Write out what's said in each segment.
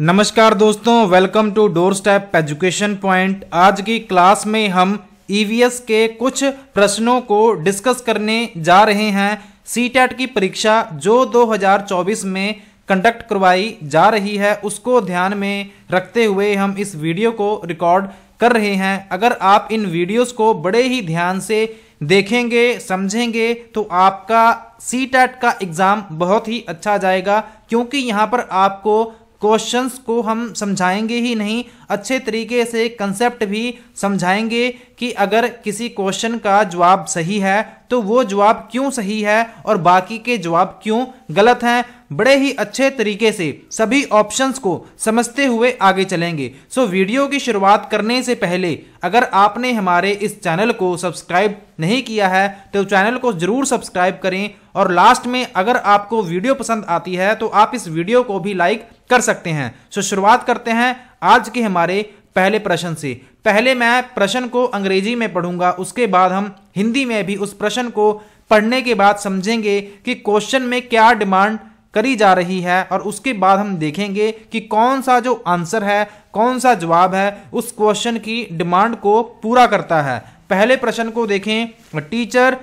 नमस्कार दोस्तों welcome to door step education point आज की क्लास में हम ईवीएस e के कुछ प्रश्नों को डिस्कस करने जा रहे हैं सी की परीक्षा जो 2024 में कंडक्ट करवाई जा रही है उसको ध्यान में रखते हुए हम इस वीडियो को रिकॉर्ड कर रहे हैं अगर आप इन वीडियोस को बड़े ही ध्यान से देखेंगे समझेंगे तो आपका सी का एग्ज़ाम बहुत ही अच्छा जाएगा क्योंकि यहाँ पर आपको क्वेश्चंस को हम समझाएंगे ही नहीं अच्छे तरीके से कंसेप्ट भी समझाएंगे कि अगर किसी क्वेश्चन का जवाब सही है तो वो जवाब क्यों सही है और बाकी के जवाब क्यों गलत हैं बड़े ही अच्छे तरीके से सभी ऑप्शंस को समझते हुए आगे चलेंगे सो वीडियो की शुरुआत करने से पहले अगर आपने हमारे इस चैनल को सब्सक्राइब नहीं किया है तो चैनल को ज़रूर सब्सक्राइब करें और लास्ट में अगर आपको वीडियो पसंद आती है तो आप इस वीडियो को भी लाइक कर सकते हैं सो शुरुआत करते हैं आज के हमारे पहले प्रश्न से पहले मैं प्रश्न को अंग्रेजी में पढ़ूंगा उसके बाद हम हिंदी में भी उस प्रश्न को पढ़ने के बाद समझेंगे कि क्वेश्चन में क्या डिमांड करी जा रही है और उसके बाद हम देखेंगे कि कौन सा जो आंसर है कौन सा जवाब है उस क्वेश्चन की डिमांड को पूरा करता है पहले प्रश्न को देखें teacher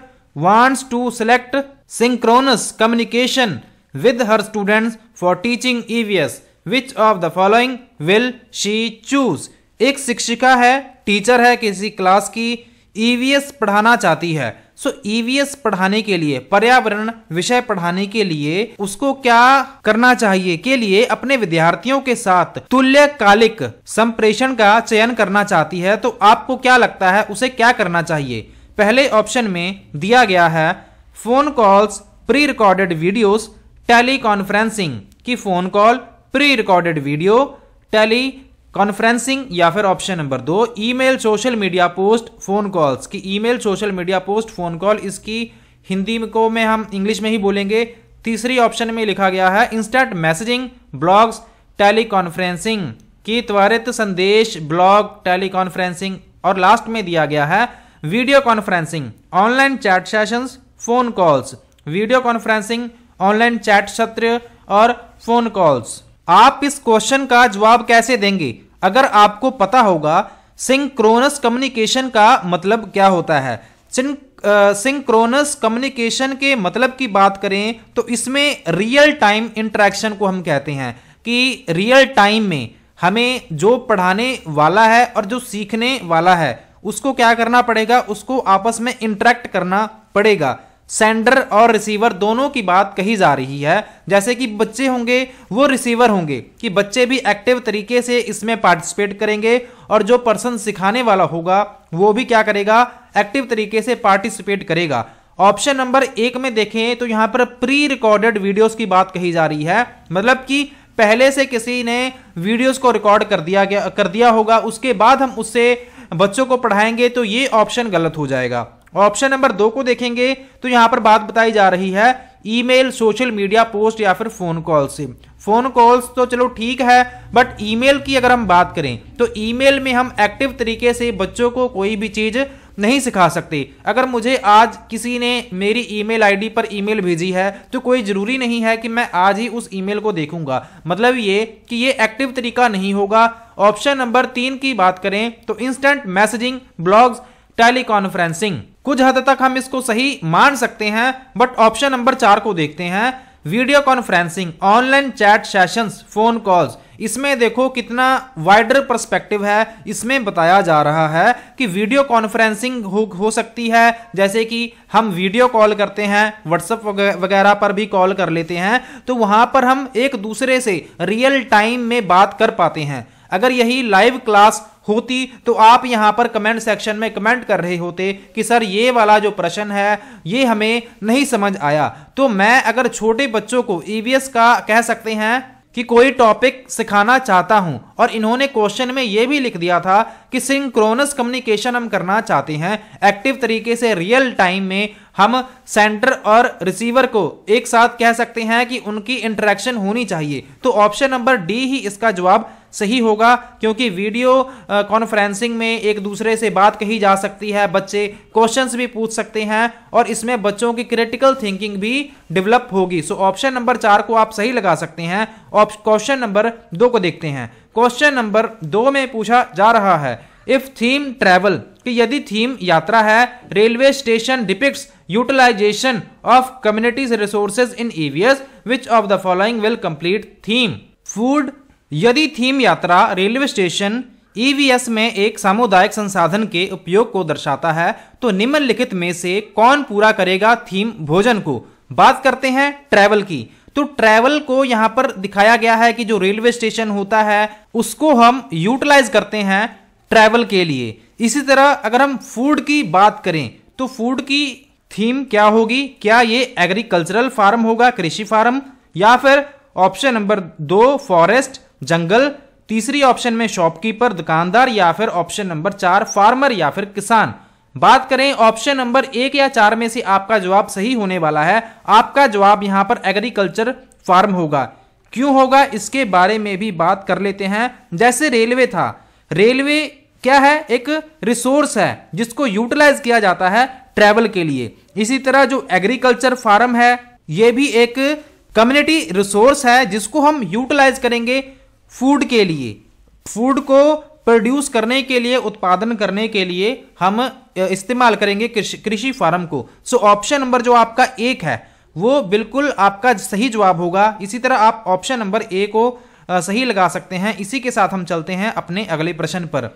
wants to select synchronous communication with her students for teaching EVS which of the following will she choose एक शिक्षिका है टीचर है किसी क्लास की ईवीएस e पढ़ाना चाहती है सो so, ईवीएस e पढ़ाने के लिए पर्यावरण विषय पढ़ाने के लिए उसको क्या करना चाहिए के लिए अपने विद्यार्थियों के साथ तुल्यकालिक संप्रेषण का चयन करना चाहती है तो आपको क्या लगता है उसे क्या करना चाहिए पहले ऑप्शन में दिया गया है phone calls prerecorded videos teleconferencing की phone call prerecorded video teleconferencing या फिर ऑप्शन नंबर दो email social media post phone calls की email social media post phone call इसकी हिंदी को में हम इंग्लिश में ही बोलेंगे तीसरी ऑप्शन में लिखा गया है इंस्टेंट मैसेजिंग ब्लॉग्स टेलीकॉन्फ्रेंसिंग की त्वरित संदेश ब्लॉग टेलीकॉन्फ्रेंसिंग और लास्ट में दिया गया है video conferencing online chat sessions phone calls video conferencing online chat सत्र और फोन कॉल्स आप इस क्वेश्चन का जवाब कैसे देंगे अगर आपको पता होगा सिंक्रोनस कम्युनिकेशन का मतलब क्या होता है सिंक्रोनस कम्युनिकेशन के मतलब की बात करें तो इसमें रियल टाइम इंट्रैक्शन को हम कहते हैं कि रियल टाइम में हमें जो पढ़ाने वाला है और जो सीखने वाला है उसको क्या करना पड़ेगा उसको आपस में इंट्रैक्ट करना पड़ेगा सेंडर और रिसीवर दोनों की बात कही जा रही है जैसे कि बच्चे होंगे वो रिसीवर होंगे कि बच्चे भी एक्टिव तरीके से इसमें पार्टिसिपेट करेंगे और जो पर्सन सिखाने वाला होगा वो भी क्या करेगा एक्टिव तरीके से पार्टिसिपेट करेगा ऑप्शन नंबर एक में देखें तो यहां पर प्री रिकॉर्डेड वीडियोस की बात कही जा रही है मतलब कि पहले से किसी ने वीडियोस को रिकॉर्ड कर दिया गया कर दिया होगा उसके बाद हम उससे बच्चों को पढ़ाएंगे तो ये ऑप्शन गलत हो जाएगा ऑप्शन नंबर दो को देखेंगे तो यहां पर बात बताई जा रही है ईमेल सोशल मीडिया पोस्ट या फिर फोन कॉल से फोन कॉल्स तो चलो ठीक है बट ईमेल की अगर हम बात करें तो ईमेल में हम एक्टिव तरीके से बच्चों को कोई भी चीज़ नहीं सिखा सकते अगर मुझे आज किसी ने मेरी ईमेल आईडी पर ईमेल भेजी है तो कोई ज़रूरी नहीं है कि मैं आज ही उस ईमेल को देखूंगा मतलब ये कि ये एक्टिव तरीका नहीं होगा ऑप्शन नंबर तीन की बात करें तो instant messaging blogs teleconferencing कुछ हद तक हम इसको सही मान सकते हैं बट ऑप्शन नंबर चार को देखते हैं video conferencing online chat sessions phone calls इसमें देखो कितना वाइडर परस्पेक्टिव है इसमें बताया जा रहा है कि वीडियो कॉन्फ्रेंसिंग हो, हो सकती है जैसे कि हम वीडियो कॉल करते हैं व्हाट्सएप वगैरह पर भी कॉल कर लेते हैं तो वहां पर हम एक दूसरे से रियल टाइम में बात कर पाते हैं अगर यही लाइव क्लास होती तो आप यहां पर कमेंट सेक्शन में कमेंट कर रहे होते कि सर ये वाला जो प्रश्न है ये हमें नहीं समझ आया तो मैं अगर छोटे बच्चों को ईवीएस e का कह सकते हैं कि कोई टॉपिक सिखाना चाहता हूं और इन्होंने क्वेश्चन में यह भी लिख दिया था कि सिंक्रोनस कम्युनिकेशन हम करना चाहते हैं एक्टिव तरीके से रियल टाइम में हम सेंटर और रिसीवर को एक साथ कह सकते हैं कि उनकी इंटरेक्शन होनी चाहिए तो ऑप्शन नंबर डी ही इसका जवाब सही होगा क्योंकि वीडियो कॉन्फ्रेंसिंग में एक दूसरे से बात कही जा सकती है बच्चे क्वेश्चंस भी पूछ सकते हैं और इसमें बच्चों की क्रिटिकल थिंकिंग भी डेवलप होगी सो ऑप्शन नंबर चार को आप सही लगा सकते हैं क्वेश्चन नंबर दो को देखते हैं क्वेश्चन नंबर दो में पूछा जा रहा है इफ थीम ट्रेवल कि यदि थीम यात्रा है railway station depicts utilisation of communities resources in EVS which of the following will complete theme food यदि थीम यात्रा रेलवे स्टेशन ईवीएस e में एक सामुदायिक संसाधन के उपयोग को दर्शाता है तो निम्नलिखित में से कौन पूरा करेगा थीम भोजन को बात करते हैं ट्रैवल की तो ट्रैवल को यहाँ पर दिखाया गया है कि जो रेलवे स्टेशन होता है उसको हम यूटिलाइज करते हैं ट्रैवल के लिए इसी तरह अगर हम फूड की बात करें तो फूड की थीम क्या होगी क्या ये एग्रीकल्चरल फार्म होगा कृषि फार्म या फिर ऑप्शन नंबर दो फॉरेस्ट जंगल तीसरी ऑप्शन में शॉपकीपर दुकानदार या फिर ऑप्शन नंबर चार फार्मर या फिर किसान बात करें ऑप्शन नंबर एक या चार में से आपका जवाब सही होने वाला है आपका जवाब यहां पर एग्रीकल्चर फार्म होगा क्यों होगा इसके बारे में भी बात कर लेते हैं जैसे रेलवे था रेलवे क्या है एक रिसोर्स है जिसको यूटिलाइज किया जाता है ट्रेवल के लिए इसी तरह जो एग्रीकल्चर फार्म है ये भी एक कम्युनिटी रिसोर्स है जिसको हम यूटिलाइज करेंगे फूड के लिए फूड को प्रोड्यूस करने के लिए उत्पादन करने के लिए हम इस्तेमाल करेंगे कृषि फार्म को सो ऑप्शन नंबर जो आपका एक है वो बिल्कुल आपका सही जवाब होगा इसी तरह आप ऑप्शन नंबर ए को सही लगा सकते हैं इसी के साथ हम चलते हैं अपने अगले प्रश्न पर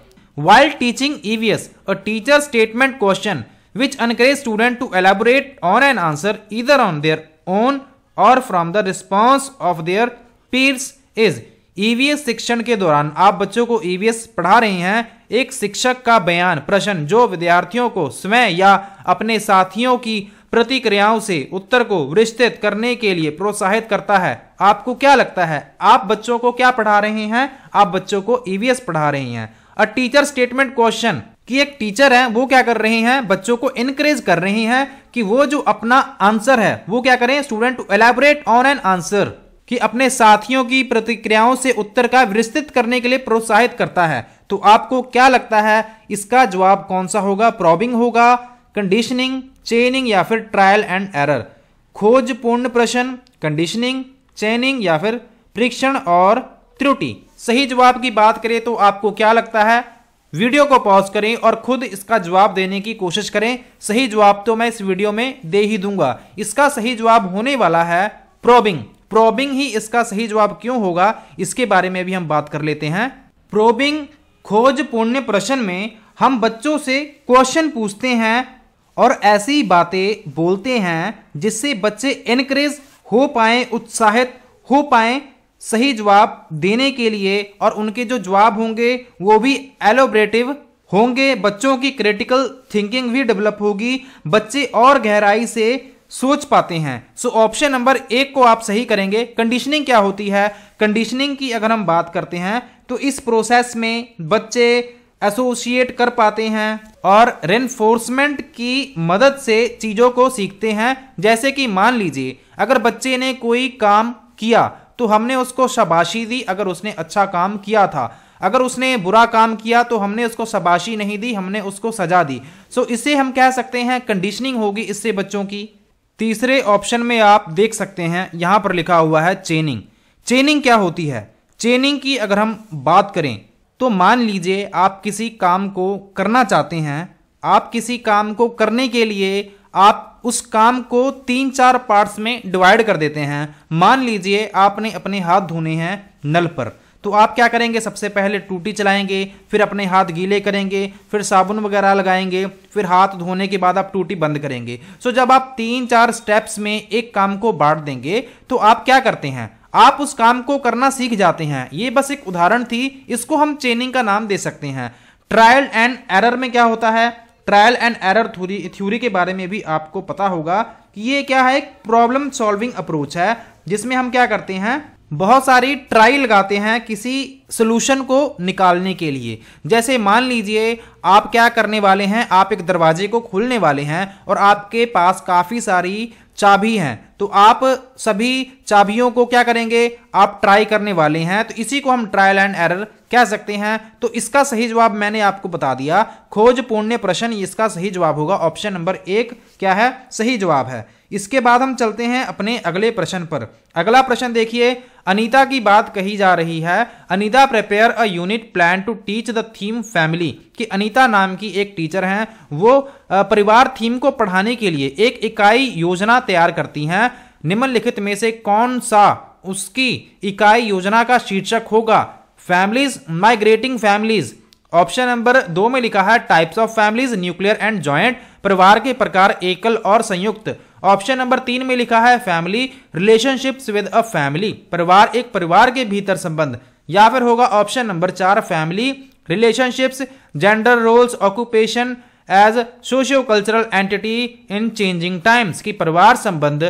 while teaching EVS a teacher statement question which encourage student to elaborate on an answer either on their own or from the response of their peers is EVS e शिक्षण के दौरान आप बच्चों को ईवीएस e पढ़ा रहे हैं एक शिक्षक का बयान प्रश्न जो विद्यार्थियों को स्वयं या अपने साथियों की प्रतिक्रियाओं से उत्तर को विस्तृत करने के लिए प्रोत्साहित करता है आपको क्या लगता है आप बच्चों को क्या पढ़ा रहे हैं आप बच्चों को ईवीएस e पढ़ा रहे हैं अ टीचर स्टेटमेंट क्वेश्चन कि एक टीचर है वो क्या कर रहे हैं बच्चों को इनकरेज कर रहे हैं कि वो जो अपना आंसर है वो क्या करें student to elaborate on an answer कि अपने साथियों की प्रतिक्रियाओं से उत्तर का विस्तृत करने के लिए प्रोत्साहित करता है तो आपको क्या लगता है इसका जवाब कौन सा होगा प्रॉबिंग होगा कंडीशनिंग चेनिंग या फिर ट्रायल एंड एरर खोज पूर्ण प्रश्न कंडीशनिंग चेनिंग या फिर परीक्षण और त्रुटि सही जवाब की बात करें तो आपको क्या लगता है वीडियो को पॉज करें और खुद इसका जवाब देने की कोशिश करें सही जवाब तो मैं इस वीडियो में दे ही दूंगा इसका सही जवाब होने वाला है प्रॉबिंग प्रोबिंग ही इसका सही जवाब क्यों होगा इसके बारे में भी हम बात कर लेते हैं प्रोबिंग खोज पूर्ण प्रश्न में हम बच्चों से क्वेश्चन पूछते हैं और ऐसी बातें बोलते हैं जिससे बच्चे इनक्रेज हो पाए उत्साहित हो पाए सही जवाब देने के लिए और उनके जो जवाब होंगे वो भी एलोब्रेटिव होंगे बच्चों की क्रिटिकल थिंकिंग भी डेवलप होगी बच्चे और गहराई से सोच पाते हैं सो ऑप्शन नंबर एक को आप सही करेंगे कंडीशनिंग क्या होती है कंडीशनिंग की अगर हम बात करते हैं तो इस प्रोसेस में बच्चे एसोसिएट कर पाते हैं और रेनफोर्समेंट की मदद से चीज़ों को सीखते हैं जैसे कि मान लीजिए अगर बच्चे ने कोई काम किया तो हमने उसको शबाशी दी अगर उसने अच्छा काम किया था अगर उसने बुरा काम किया तो हमने उसको शबाशी नहीं दी हमने उसको सजा दी सो so, इसे हम कह सकते हैं कंडीशनिंग होगी इससे बच्चों की तीसरे ऑप्शन में आप देख सकते हैं यहां पर लिखा हुआ है चेनिंग चेनिंग क्या होती है चेनिंग की अगर हम बात करें तो मान लीजिए आप किसी काम को करना चाहते हैं आप किसी काम को करने के लिए आप उस काम को तीन चार पार्ट्स में डिवाइड कर देते हैं मान लीजिए आपने अपने हाथ धोने हैं नल पर तो आप क्या करेंगे सबसे पहले टूटी चलाएंगे फिर अपने हाथ गीले करेंगे फिर साबुन वगैरह लगाएंगे फिर हाथ धोने के बाद आप टूटी बंद करेंगे सो जब आप तीन चार स्टेप्स में एक काम को बांट देंगे तो आप क्या करते हैं आप उस काम को करना सीख जाते हैं ये बस एक उदाहरण थी इसको हम चेनिंग का नाम दे सकते हैं ट्रायल एंड एरर में क्या होता है trial and error theory theory के बारे में भी आपको पता होगा कि ये क्या है एक प्रॉब्लम सॉल्विंग अप्रोच है जिसमें हम क्या करते हैं बहुत सारी ट्राई लगाते हैं किसी सोल्यूशन को निकालने के लिए जैसे मान लीजिए आप क्या करने वाले हैं आप एक दरवाजे को खोलने वाले हैं और आपके पास काफ़ी सारी चाबी हैं तो आप सभी चाबियों को क्या करेंगे आप ट्राई करने वाले हैं तो इसी को हम ट्रायल एंड एरर कह सकते हैं तो इसका सही जवाब मैंने आपको बता दिया खोज पुण्य प्रश्न इसका सही जवाब होगा ऑप्शन नंबर एक क्या है सही जवाब है इसके बाद हम चलते हैं अपने अगले प्रश्न पर अगला प्रश्न देखिए अनीता की बात कही जा रही है Anita prepare a unit plan to teach the theme family कि अनीता नाम की एक टीचर हैं वो परिवार थीम को पढ़ाने के लिए एक इकाई योजना तैयार करती हैं निम्नलिखित में से कौन सा उसकी इकाई योजना का शीर्षक होगा families migrating families option number दो में लिखा है types of families nuclear and joint परिवार के प्रकार एकल और संयुक्त ऑप्शन नंबर तीन में लिखा है family relationships with a family परिवार एक परिवार के भीतर संबंध या फिर होगा ऑप्शन नंबर चार family relationships gender roles occupation age socio cultural entity in changing times की परिवार संबंध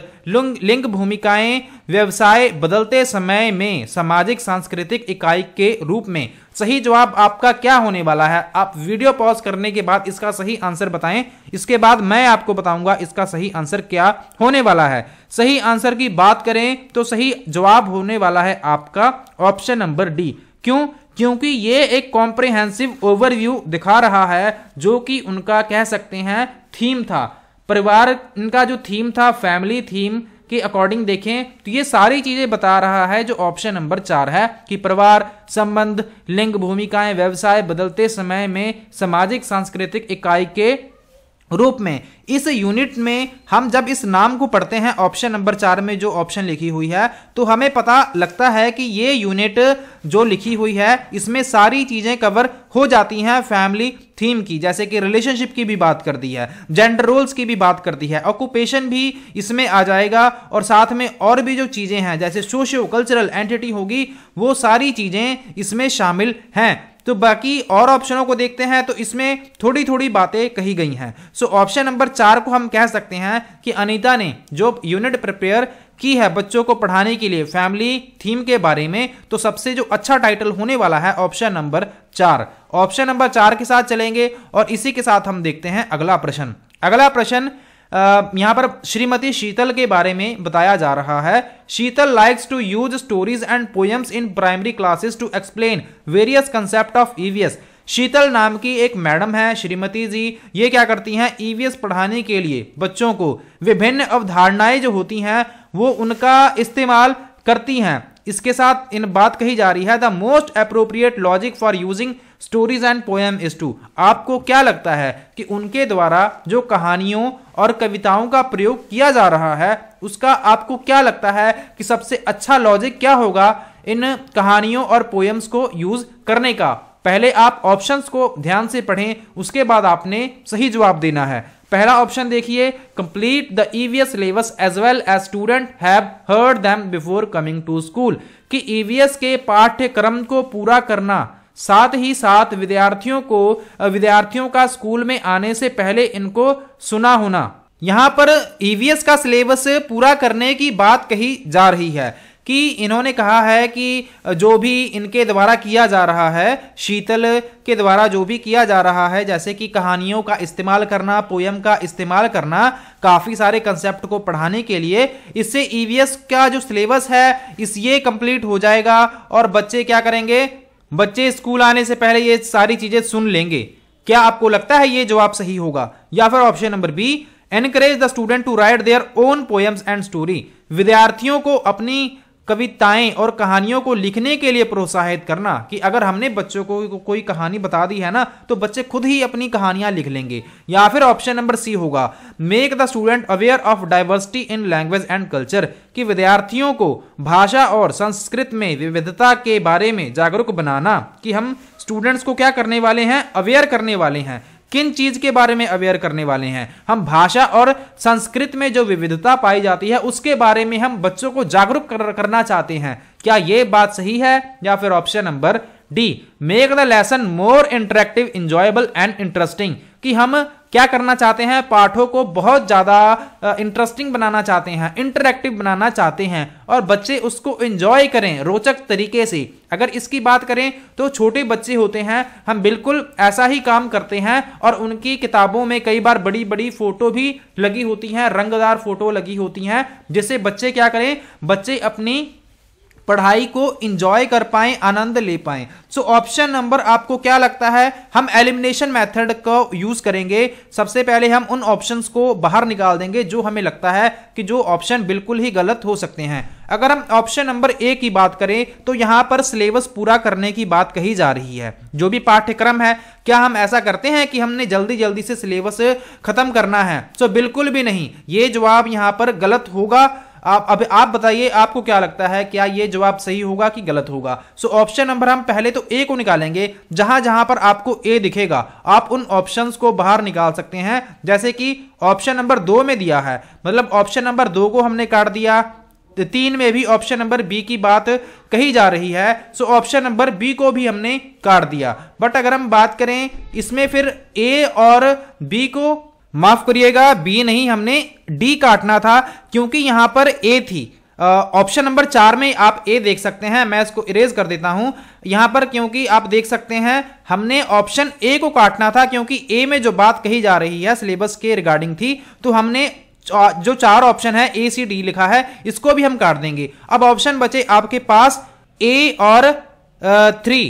लिंग भूमिकाएं व्यवसाय बदलते समय में सामाजिक सांस्कृतिक इकाई के रूप में सही जवाब आपका क्या होने वाला है आप वीडियो पॉज करने के बाद इसका सही आंसर बताएं इसके बाद मैं आपको बताऊंगा इसका सही आंसर क्या होने वाला है सही आंसर की बात करें तो सही जवाब होने वाला है आपका ऑप्शन नंबर डी क्यों क्योंकि ये एक कॉम्प्रिहेंसिव ओवरव्यू दिखा रहा है जो कि उनका कह सकते हैं थीम था परिवार इनका जो थीम था फैमिली थीम के अकॉर्डिंग देखें तो ये सारी चीजें बता रहा है जो ऑप्शन नंबर चार है कि परिवार संबंध लिंग भूमिकाएं व्यवसाय बदलते समय में सामाजिक सांस्कृतिक इकाई के रूप में इस यूनिट में हम जब इस नाम को पढ़ते हैं ऑप्शन नंबर चार में जो ऑप्शन लिखी हुई है तो हमें पता लगता है कि ये यूनिट जो लिखी हुई है इसमें सारी चीज़ें कवर हो जाती हैं फैमिली थीम की जैसे कि रिलेशनशिप की भी बात कर दी है जेंडर रोल्स की भी बात कर दी है ऑक्यूपेशन भी इसमें आ जाएगा और साथ में और भी जो चीज़ें हैं जैसे सोशियो कल्चरल एंटिटी होगी वो सारी चीज़ें इसमें शामिल हैं तो बाकी और ऑप्शनों को देखते हैं तो इसमें थोड़ी थोड़ी बातें कही गई हैं सो ऑप्शन नंबर चार को हम कह सकते हैं कि अनीता ने जो यूनिट प्रिपेयर की है बच्चों को पढ़ाने के लिए फैमिली थीम के बारे में तो सबसे जो अच्छा टाइटल होने वाला है ऑप्शन नंबर चार ऑप्शन नंबर चार के साथ चलेंगे और इसी के साथ हम देखते हैं अगला प्रश्न अगला प्रश्न यहाँ पर श्रीमती शीतल के बारे में बताया जा रहा है Sheetal likes to use stories and poems in primary classes to explain various concept of EVS Sheetal नाम की एक मैडम है श्रीमती जी ये क्या करती हैं ईवीएस e पढ़ाने के लिए बच्चों को विभिन्न अवधारणाएं जो होती हैं वो उनका इस्तेमाल करती हैं इसके साथ इन बात कही जा रही है the most appropriate logic for using stories and poem is to आपको क्या लगता है कि उनके द्वारा जो कहानियों और कविताओं का प्रयोग किया जा रहा है उसका आपको क्या लगता है कि सबसे अच्छा लॉजिक क्या होगा इन कहानियों और पोएम्स को यूज करने का पहले आप ऑप्शंस को ध्यान से पढ़ें उसके बाद आपने सही जवाब देना है पहला ऑप्शन देखिए complete the EVS syllabus as well as student have heard them before coming to school कि ईवीएस e के पाठ्यक्रम को पूरा करना साथ ही साथ विद्यार्थियों को विद्यार्थियों का स्कूल में आने से पहले इनको सुना होना यहाँ पर ईवीएस e का सिलेबस पूरा करने की बात कही जा रही है कि इन्होंने कहा है कि जो भी इनके द्वारा किया जा रहा है शीतल के द्वारा जो भी किया जा रहा है जैसे कि कहानियों का इस्तेमाल करना पोयम का इस्तेमाल करना काफ़ी सारे कंसेप्ट को पढ़ाने के लिए इससे ईवीएस e का जो सिलेबस है इस ये कंप्लीट हो जाएगा और बच्चे क्या करेंगे बच्चे स्कूल आने से पहले ये सारी चीजें सुन लेंगे क्या आपको लगता है ये जवाब सही होगा या फिर option number B encourage the student to write their own poems and story विद्यार्थियों को अपनी कविताएं और कहानियों को लिखने के लिए प्रोत्साहित करना कि अगर हमने बच्चों को कोई कहानी बता दी है ना तो बच्चे खुद ही अपनी कहानियां लिख लेंगे या फिर ऑप्शन नंबर सी होगा make the student aware of diversity in language and culture कि विद्यार्थियों को भाषा और संस्कृत में विविधता के बारे में जागरूक बनाना कि हम स्टूडेंट्स को क्या करने वाले हैं अवेयर करने वाले हैं किन चीज के बारे में अवेयर करने वाले हैं हम भाषा और संस्कृत में जो विविधता पाई जाती है उसके बारे में हम बच्चों को जागरूक कर, करना चाहते हैं क्या ये बात सही है या फिर option number D make the lesson more interactive enjoyable and interesting कि हम क्या करना चाहते हैं पाठों को बहुत ज़्यादा इंटरेस्टिंग बनाना चाहते हैं इंटरेक्टिव बनाना चाहते हैं और बच्चे उसको एंजॉय करें रोचक तरीके से अगर इसकी बात करें तो छोटे बच्चे होते हैं हम बिल्कुल ऐसा ही काम करते हैं और उनकी किताबों में कई बार बड़ी बड़ी फोटो भी लगी होती हैं रंगदार फोटो लगी होती हैं जिससे बच्चे क्या करें बच्चे अपनी पढ़ाई को इंजॉय कर पाए आनंद ले पाए सो ऑप्शन नंबर आपको क्या लगता है हम एलिमिनेशन मेथड को यूज करेंगे सबसे पहले हम उन ऑप्शंस को बाहर निकाल देंगे जो हमें लगता है कि जो ऑप्शन बिल्कुल ही गलत हो सकते हैं अगर हम ऑप्शन नंबर ए की बात करें तो यहां पर सिलेबस पूरा करने की बात कही जा रही है जो भी पाठ्यक्रम है क्या हम ऐसा करते हैं कि हमने जल्दी जल्दी से सिलेबस खत्म करना है सो बिल्कुल भी नहीं ये जवाब यहां पर गलत होगा आप अब आप बताइए आपको क्या लगता है क्या ये जवाब सही होगा कि गलत होगा सो ऑप्शन नंबर हम पहले तो ए को निकालेंगे जहां जहां पर आपको ए दिखेगा आप उन ऑप्शन को बाहर निकाल सकते हैं जैसे कि ऑप्शन नंबर दो में दिया है मतलब ऑप्शन नंबर दो को हमने काट दिया तीन में भी ऑप्शन नंबर बी की बात कही जा रही है सो ऑप्शन नंबर बी को भी हमने काट दिया बट अगर हम बात करें इसमें फिर ए और बी को माफ करिएगा बी नहीं हमने डी काटना था क्योंकि यहां पर ए थी ऑप्शन नंबर चार में आप ए देख सकते हैं मैं इसको इरेज कर देता हूं यहां पर क्योंकि आप देख सकते हैं हमने ऑप्शन ए को काटना था क्योंकि ए में जो बात कही जा रही है सिलेबस के रिगार्डिंग थी तो हमने जो चार ऑप्शन है ए सी डी लिखा है इसको भी हम काट देंगे अब ऑप्शन बचे आपके पास ए और थ्री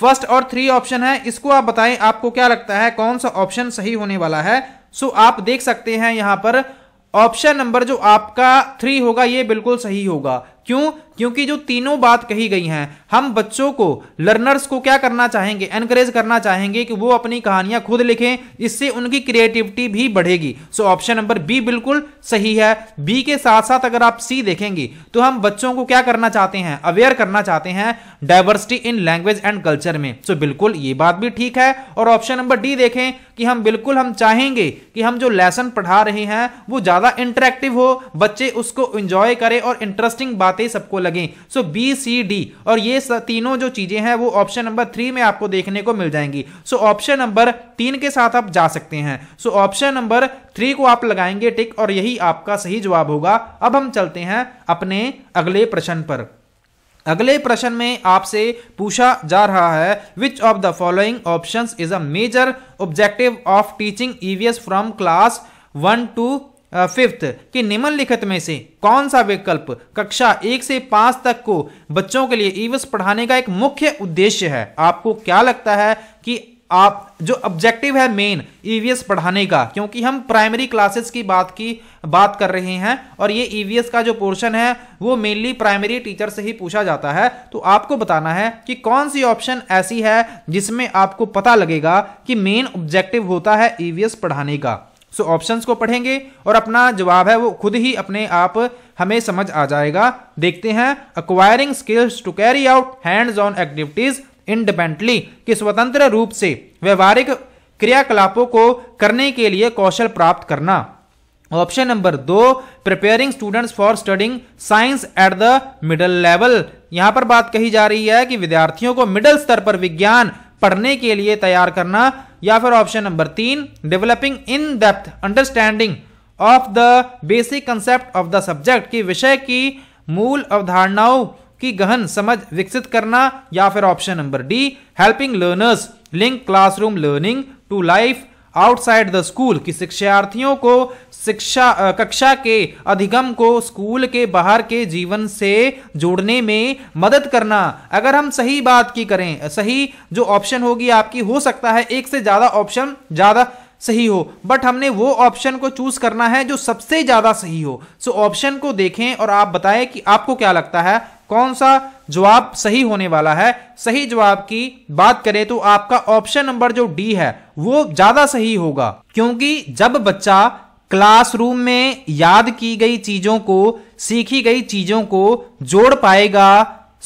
फर्स्ट और थ्री ऑप्शन है इसको आप बताएं आपको क्या लगता है कौन सा ऑप्शन सही होने वाला है सो आप देख सकते हैं यहां पर ऑप्शन नंबर जो आपका थ्री होगा ये बिल्कुल सही होगा क्यों क्योंकि जो तीनों बात कही गई हैं हम बच्चों को लर्नर्स को क्या करना चाहेंगे एनकरेज करना चाहेंगे कि वो अपनी कहानियां खुद लिखें इससे उनकी क्रिएटिविटी भी बढ़ेगी सो ऑप्शन नंबर बी बिल्कुल सही है बी के साथ साथ अगर आप सी देखेंगे तो हम बच्चों को क्या करना चाहते हैं अवेयर करना चाहते हैं diversity in language and culture में सो बिल्कुल ये बात भी ठीक है और ऑप्शन नंबर डी देखें कि हम बिल्कुल हम चाहेंगे कि हम जो लेसन पढ़ा रहे हैं वो ज्यादा इंटरेक्टिव हो बच्चे उसको इंजॉय करें और इंटरेस्टिंग बात बातें सबको लगें सो बी सी डी और ये तीनों जो चीजें हैं वो ऑप्शन नंबर थ्री में आपको देखने को मिल जाएंगी सो ऑप्शन नंबर तीन के साथ आप जा सकते हैं सो ऑप्शन नंबर थ्री को आप लगाएंगे टिक और यही आपका सही जवाब होगा अब हम चलते हैं अपने अगले प्रश्न पर अगले प्रश्न में आपसे पूछा जा रहा है which of the following option is a major objective of teaching EVS from class one to fifth कि निम्नलिखित में से कौन सा विकल्प कक्षा एक से पांच तक को बच्चों के लिए ईवस e पढ़ाने का एक मुख्य उद्देश्य है आपको क्या लगता है कि आप जो ऑब्जेक्टिव है मेन ईवीएस e पढ़ाने का क्योंकि हम प्राइमरी क्लासेस की बात की बात कर रहे हैं और ये ईवीएस e का जो पोर्शन है वो मेनली प्राइमरी टीचर से ही पूछा जाता है तो आपको बताना है कि कौन सी ऑप्शन ऐसी है जिसमें आपको पता लगेगा कि मेन ऑब्जेक्टिव होता है ईवीएस पढ़ाने का सो ऑप्शंस को पढ़ेंगे और अपना जवाब है वो खुद ही अपने आप हमें समझ आ जाएगा देखते हैं acquiring skills to carry out hands on activities independently कि स्वतंत्र रूप से व्यवहारिक क्रियाकलापों को करने के लिए कौशल प्राप्त करना ऑप्शन नंबर दो preparing students for studying science at the middle level यहां पर बात कही जा रही है कि विद्यार्थियों को मिडल स्तर पर विज्ञान पढ़ने के लिए तैयार करना या फिर ऑप्शन नंबर तीन developing in depth understanding of the basic concept of the subject की विषय की मूल अवधारणाओं की गहन समझ विकसित करना या फिर option number D helping learners link classroom learning to life outside the school की शिक्षार्थियों को शिक्षा कक्षा के अधिगम को स्कूल के बाहर के जीवन से जोड़ने में मदद करना अगर हम सही बात की करें सही जो ऑप्शन होगी आपकी हो सकता है एक से ज़्यादा ऑप्शन ज़्यादा सही हो बट हमने वो ऑप्शन को चूज करना है जो सबसे ज़्यादा सही हो सो ऑप्शन को देखें और आप बताएं कि आपको क्या लगता है कौन सा जवाब सही होने वाला है सही जवाब की बात करें तो आपका ऑप्शन नंबर जो डी है वो ज़्यादा सही होगा क्योंकि जब बच्चा क्लासरूम में याद की गई चीजों को सीखी गई चीजों को जोड़ पाएगा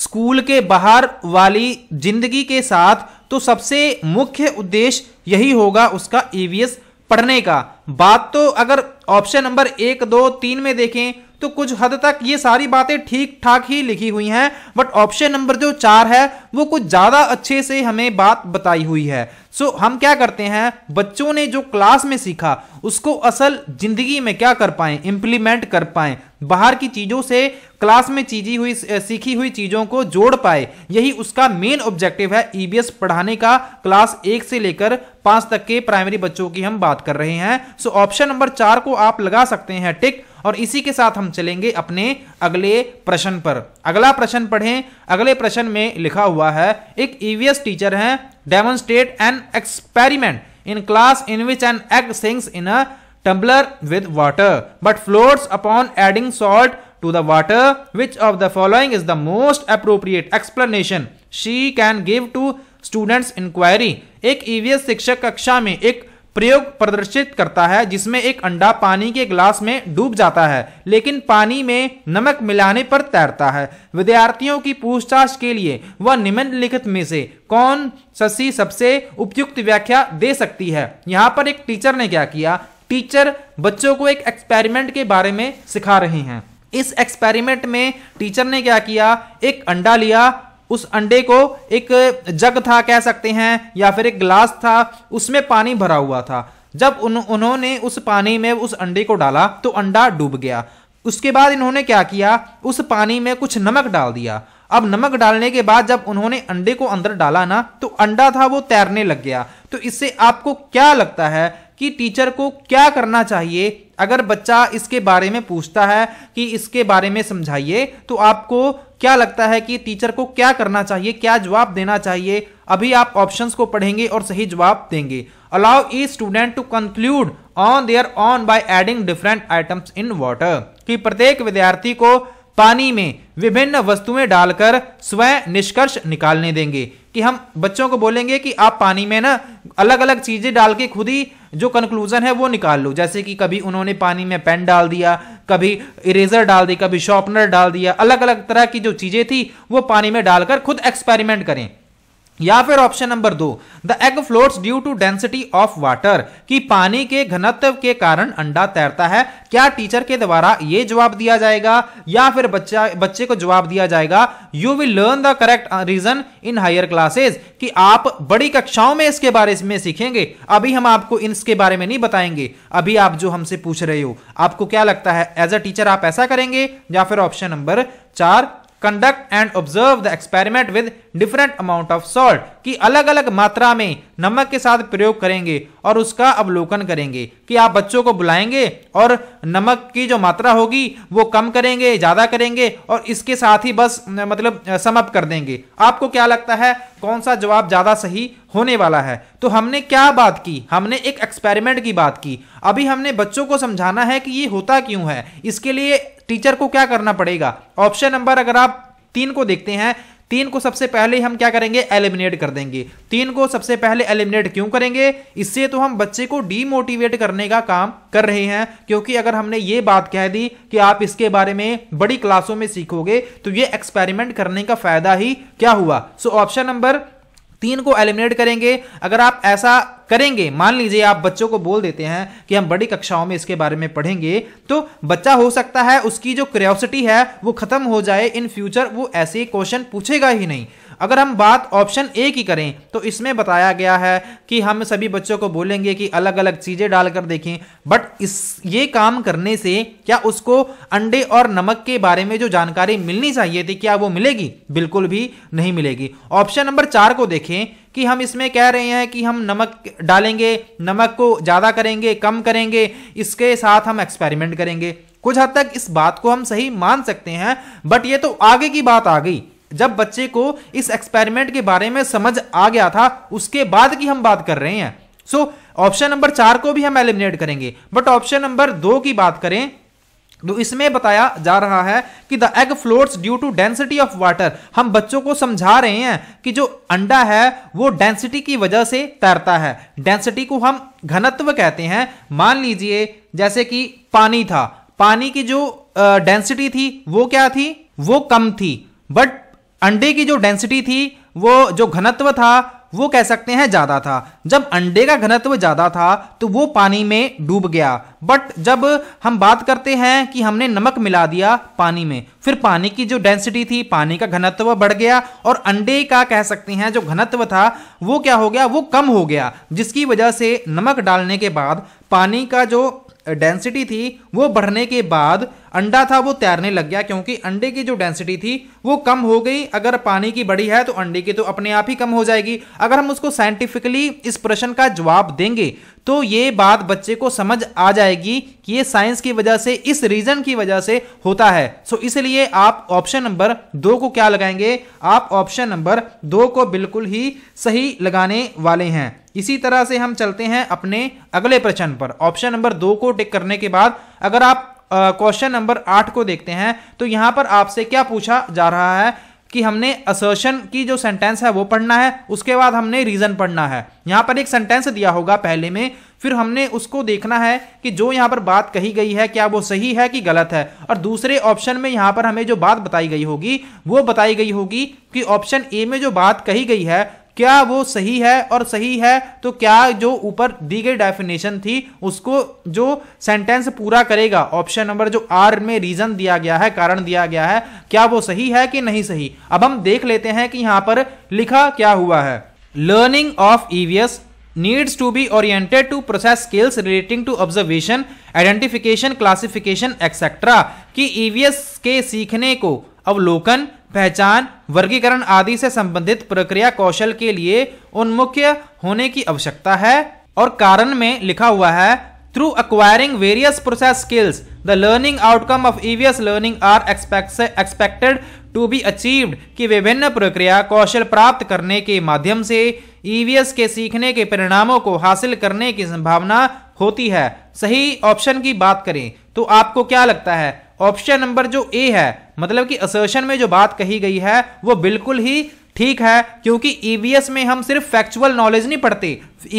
स्कूल के बाहर वाली जिंदगी के साथ तो सबसे मुख्य उद्देश्य यही होगा उसका ईवीएस e पढ़ने का बात तो अगर ऑप्शन नंबर एक दो तीन में देखें तो कुछ हद तक ये सारी बातें ठीक ठाक ही लिखी हुई हैं बट ऑप्शन नंबर जो चार है वो कुछ ज़्यादा अच्छे से हमें बात बताई हुई है सो so, हम क्या करते हैं बच्चों ने जो क्लास में सीखा उसको असल जिंदगी में क्या कर पाए इंप्लीमेंट कर पाए बाहर की चीज़ों से क्लास में चीजी हुई सीखी हुई चीज़ों को जोड़ पाए यही उसका मेन ऑब्जेक्टिव है ईबीएस e पढ़ाने का क्लास एक से लेकर पांच तक के प्राइमरी बच्चों की हम बात कर रहे हैं सो ऑप्शन नंबर चार को आप लगा सकते हैं टिक और इसी के साथ हम चलेंगे अपने अगले प्रश्न पर अगला प्रश्न पढ़ें अगले प्रश्न में लिखा हुआ है एक ईवीएस टीचर है demonstrate an experiment in class in which an egg sinks in a tumbler with water but floats upon adding salt to the water which of the following is the most appropriate explanation she can give to students inquiry एक EVS e शिक्षक कक्षा में एक प्रयोग प्रदर्शित करता है जिसमें एक अंडा पानी के ग्लास में डूब जाता है लेकिन पानी में नमक मिलाने पर तैरता है विद्यार्थियों की पूछताछ के लिए वह निम्नलिखित में से कौन शशि सबसे उपयुक्त व्याख्या दे सकती है यहाँ पर एक टीचर ने क्या किया टीचर बच्चों को एक एक्सपेरिमेंट के बारे में सिखा रहे हैं इस एक्सपेरिमेंट में टीचर ने क्या किया एक अंडा लिया उस अंडे को एक जग था कह सकते हैं या फिर एक गिलास था उसमें पानी भरा हुआ था जब उन, उन्होंने उस पानी में उस अंडे को डाला तो अंडा डूब गया उसके बाद इन्होंने क्या किया उस पानी में कुछ नमक डाल दिया अब नमक डालने के बाद जब उन्होंने अंडे को अंदर डाला ना तो अंडा था वो तैरने लग गया तो इससे आपको क्या लगता है कि टीचर को क्या करना चाहिए अगर बच्चा इसके बारे में पूछता है कि इसके बारे में समझाइए तो आपको क्या लगता है कि टीचर को क्या करना चाहिए क्या जवाब देना चाहिए अभी आप ऑप्शंस को पढ़ेंगे और सही जवाब देंगे allow the student to conclude on their own by adding different items in water कि प्रत्येक विद्यार्थी को पानी में विभिन्न वस्तुएं डालकर स्वयं निष्कर्ष निकालने देंगे कि हम बच्चों को बोलेंगे कि आप पानी में ना अलग अलग चीजें डाल के खुद ही जो कंक्लूजन है वो निकाल लो जैसे कि कभी उन्होंने पानी में पेन डाल दिया कभी इरेजर डाल दी कभी शॉर्पनर डाल दिया अलग अलग तरह की जो चीज़ें थी वो पानी में डालकर खुद एक्सपेरिमेंट करें या फिर ऑप्शन नंबर दो the egg floats due to density of water कि पानी के घनत्व के कारण अंडा तैरता है क्या टीचर के द्वारा यह जवाब दिया जाएगा या फिर बच्चा बच्चे को जवाब दिया जाएगा you will learn the correct reason in higher classes कि आप बड़ी कक्षाओं में इसके बारे में सीखेंगे अभी हम आपको इसके बारे में नहीं बताएंगे अभी आप जो हमसे पूछ रहे हो आपको क्या लगता है एज अ टीचर आप ऐसा करेंगे या फिर ऑप्शन नंबर चार conduct and observe the experiment with different amount of salt कि अलग अलग मात्रा में नमक के साथ प्रयोग करेंगे और उसका अवलोकन करेंगे कि आप बच्चों को बुलाएंगे और नमक की जो मात्रा होगी वो कम करेंगे ज़्यादा करेंगे और इसके साथ ही बस मतलब समअप कर देंगे आपको क्या लगता है कौन सा जवाब ज़्यादा सही होने वाला है तो हमने क्या बात की हमने एक एक्सपेरिमेंट की बात की अभी हमने बच्चों को समझाना है कि ये होता क्यों है इसके लिए टीचर को क्या करना पड़ेगा ऑप्शन नंबर अगर आप तीन को देखते हैं तीन को सबसे पहले हम क्या करेंगे एलिमिनेट कर देंगे तीन को सबसे पहले एलिमिनेट क्यों करेंगे इससे तो हम बच्चे को डीमोटिवेट करने का काम कर रहे हैं क्योंकि अगर हमने ये बात कह दी कि आप इसके बारे में बड़ी क्लासों में सीखोगे तो ये एक्सपेरिमेंट करने का फायदा ही क्या हुआ सो ऑप्शन नंबर तीन को एलिमिनेट करेंगे अगर आप ऐसा करेंगे मान लीजिए आप बच्चों को बोल देते हैं कि हम बड़ी कक्षाओं में इसके बारे में पढ़ेंगे तो बच्चा हो सकता है उसकी जो क्रियोसिटी है वो खत्म हो जाए इन फ्यूचर वो ऐसे क्वेश्चन पूछेगा ही नहीं अगर हम बात ऑप्शन ए की करें तो इसमें बताया गया है कि हम सभी बच्चों को बोलेंगे कि अलग अलग चीज़ें डालकर देखें बट इस ये काम करने से क्या उसको अंडे और नमक के बारे में जो जानकारी मिलनी चाहिए थी क्या वो मिलेगी बिल्कुल भी नहीं मिलेगी ऑप्शन नंबर चार को देखें कि हम इसमें कह रहे हैं कि हम नमक डालेंगे नमक को ज़्यादा करेंगे कम करेंगे इसके साथ हम एक्सपेरिमेंट करेंगे कुछ हद तक इस बात को हम सही मान सकते हैं बट ये तो आगे की बात आ गई जब बच्चे को इस एक्सपेरिमेंट के बारे में समझ आ गया था उसके बाद की हम बात कर रहे हैं सो ऑप्शन नंबर चार को भी हम एलिमिनेट करेंगे बट ऑप्शन नंबर दो की बात करें तो इसमें बताया जा रहा है कि the egg floats due to density of water हम बच्चों को समझा रहे हैं कि जो अंडा है वो डेंसिटी की वजह से तैरता है डेंसिटी को हम घनत्व कहते हैं मान लीजिए जैसे कि पानी था पानी की जो डेंसिटी थी वो क्या थी वो कम थी बट अंडे की जो डेंसिटी थी वो जो घनत्व था वो कह सकते हैं ज्यादा था जब अंडे का घनत्व ज्यादा था तो वो पानी में डूब गया बट जब हम बात करते हैं कि हमने नमक मिला दिया पानी में फिर पानी की जो डेंसिटी थी पानी का घनत्व बढ़ गया और अंडे का कह सकते हैं जो घनत्व था वो क्या हो गया वो कम हो गया जिसकी वजह से नमक डालने के बाद पानी का जो डेंसिटी थी वो बढ़ने के बाद अंडा था वो तैरने लग गया क्योंकि अंडे की जो डेंसिटी थी वो कम हो गई अगर पानी की बड़ी है तो अंडे की तो अपने आप ही कम हो जाएगी अगर हम उसको साइंटिफिकली इस प्रश्न का जवाब देंगे तो ये बात बच्चे को समझ आ जाएगी कि ये साइंस की वजह से इस रीजन की वजह से होता है सो इसलिए आप ऑप्शन नंबर दो को क्या लगाएंगे आप ऑप्शन नंबर दो को बिल्कुल ही सही लगाने वाले हैं इसी तरह से हम चलते हैं अपने अगले प्रश्न पर ऑप्शन नंबर दो को टिक करने के बाद अगर आप क्वेश्चन नंबर आठ को देखते हैं तो यहां पर आपसे क्या पूछा जा रहा है कि हमने असर्शन की जो सेंटेंस है वो पढ़ना है उसके बाद हमने रीजन पढ़ना है यहां पर एक सेंटेंस दिया होगा पहले में फिर हमने उसको देखना है कि जो यहां पर बात कही गई है क्या वो सही है कि गलत है और दूसरे ऑप्शन में यहां पर हमें जो बात बताई गई होगी वो बताई गई होगी कि ऑप्शन ए में जो बात कही गई है क्या वो सही है और सही है तो क्या जो ऊपर दी गई डेफिनेशन थी उसको जो सेंटेंस पूरा करेगा ऑप्शन नंबर जो आर में रीजन दिया गया है कारण दिया गया है क्या वो सही है कि नहीं सही अब हम देख लेते हैं कि यहां पर लिखा क्या हुआ है learning of EVS needs to be oriented to process skills relating to observation identification classification etcetera कि ईवीएस e के सीखने को अवलोकन पहचान वर्गीकरण आदि से संबंधित प्रक्रिया कौशल के लिए उन्मुख्य होने की आवश्यकता है और कारण में लिखा हुआ है through acquiring various process skills the learning outcome of EVS learning are expected to be achieved की विभिन्न प्रक्रिया कौशल प्राप्त करने के माध्यम से ईवीएस के सीखने के परिणामों को हासिल करने की संभावना होती है सही ऑप्शन की बात करें तो आपको क्या लगता है ऑप्शन नंबर जो ए है मतलब कि असर्शन में जो बात कही गई है वो बिल्कुल ही ठीक है क्योंकि ईवीएस e में हम सिर्फ फैक्चुअल नॉलेज नहीं पढ़ते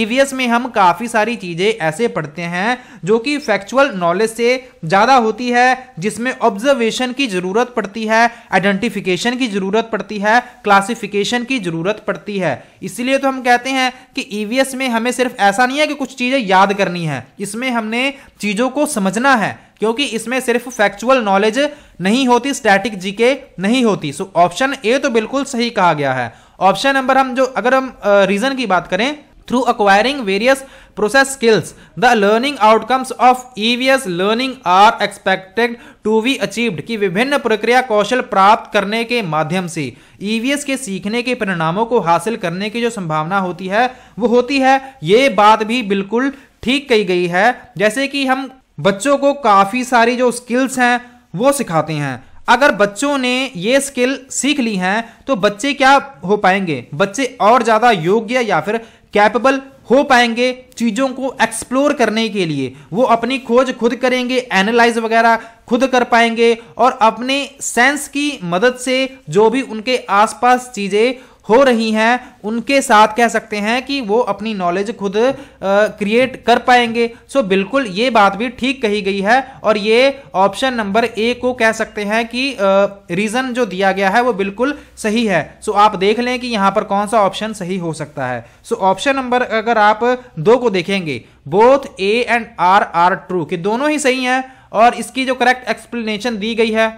ईवीएस e में हम काफ़ी सारी चीज़ें ऐसे पढ़ते हैं जो कि फैक्चुअल नॉलेज से ज़्यादा होती है जिसमें ऑब्जर्वेशन की ज़रूरत पड़ती है आइडेंटिफिकेशन की ज़रूरत पड़ती है क्लासिफिकेशन की ज़रूरत पड़ती है इसलिए तो हम कहते हैं कि ईवीएस e में हमें सिर्फ ऐसा नहीं है कि कुछ चीज़ें याद करनी है इसमें हमने चीज़ों को समझना है क्योंकि इसमें सिर्फ फैक्चुअल नॉलेज नहीं होती स्टैटिक जीके नहीं होती सो ऑप्शन ए तो बिल्कुल सही कहा गया है ऑप्शन नंबर हम जो अगर हम रीजन uh, की बात करें through acquiring various process skills the learning outcomes of EVS learning are expected to be achieved कि विभिन्न प्रक्रिया कौशल प्राप्त करने के माध्यम से ईवीएस e के सीखने के परिणामों को हासिल करने की जो संभावना होती है वो होती है ये बात भी बिल्कुल ठीक कही गई है जैसे कि हम बच्चों को काफ़ी सारी जो स्किल्स हैं वो सिखाते हैं अगर बच्चों ने ये स्किल सीख ली हैं तो बच्चे क्या हो पाएंगे बच्चे और ज़्यादा योग्य या फिर कैपेबल हो पाएंगे चीज़ों को एक्सप्लोर करने के लिए वो अपनी खोज खुद करेंगे एनालाइज वगैरह खुद कर पाएंगे और अपने सेंस की मदद से जो भी उनके आसपास चीज़ें हो रही हैं उनके साथ कह सकते हैं कि वो अपनी नॉलेज खुद क्रिएट कर पाएंगे सो बिल्कुल ये बात भी ठीक कही गई है और ये ऑप्शन नंबर ए को कह सकते हैं कि रीज़न जो दिया गया है वो बिल्कुल सही है सो आप देख लें कि यहाँ पर कौन सा ऑप्शन सही हो सकता है सो ऑप्शन नंबर अगर आप दो को देखेंगे both A and R are true कि दोनों ही सही हैं और इसकी जो करेक्ट एक्सप्लेनेशन दी गई है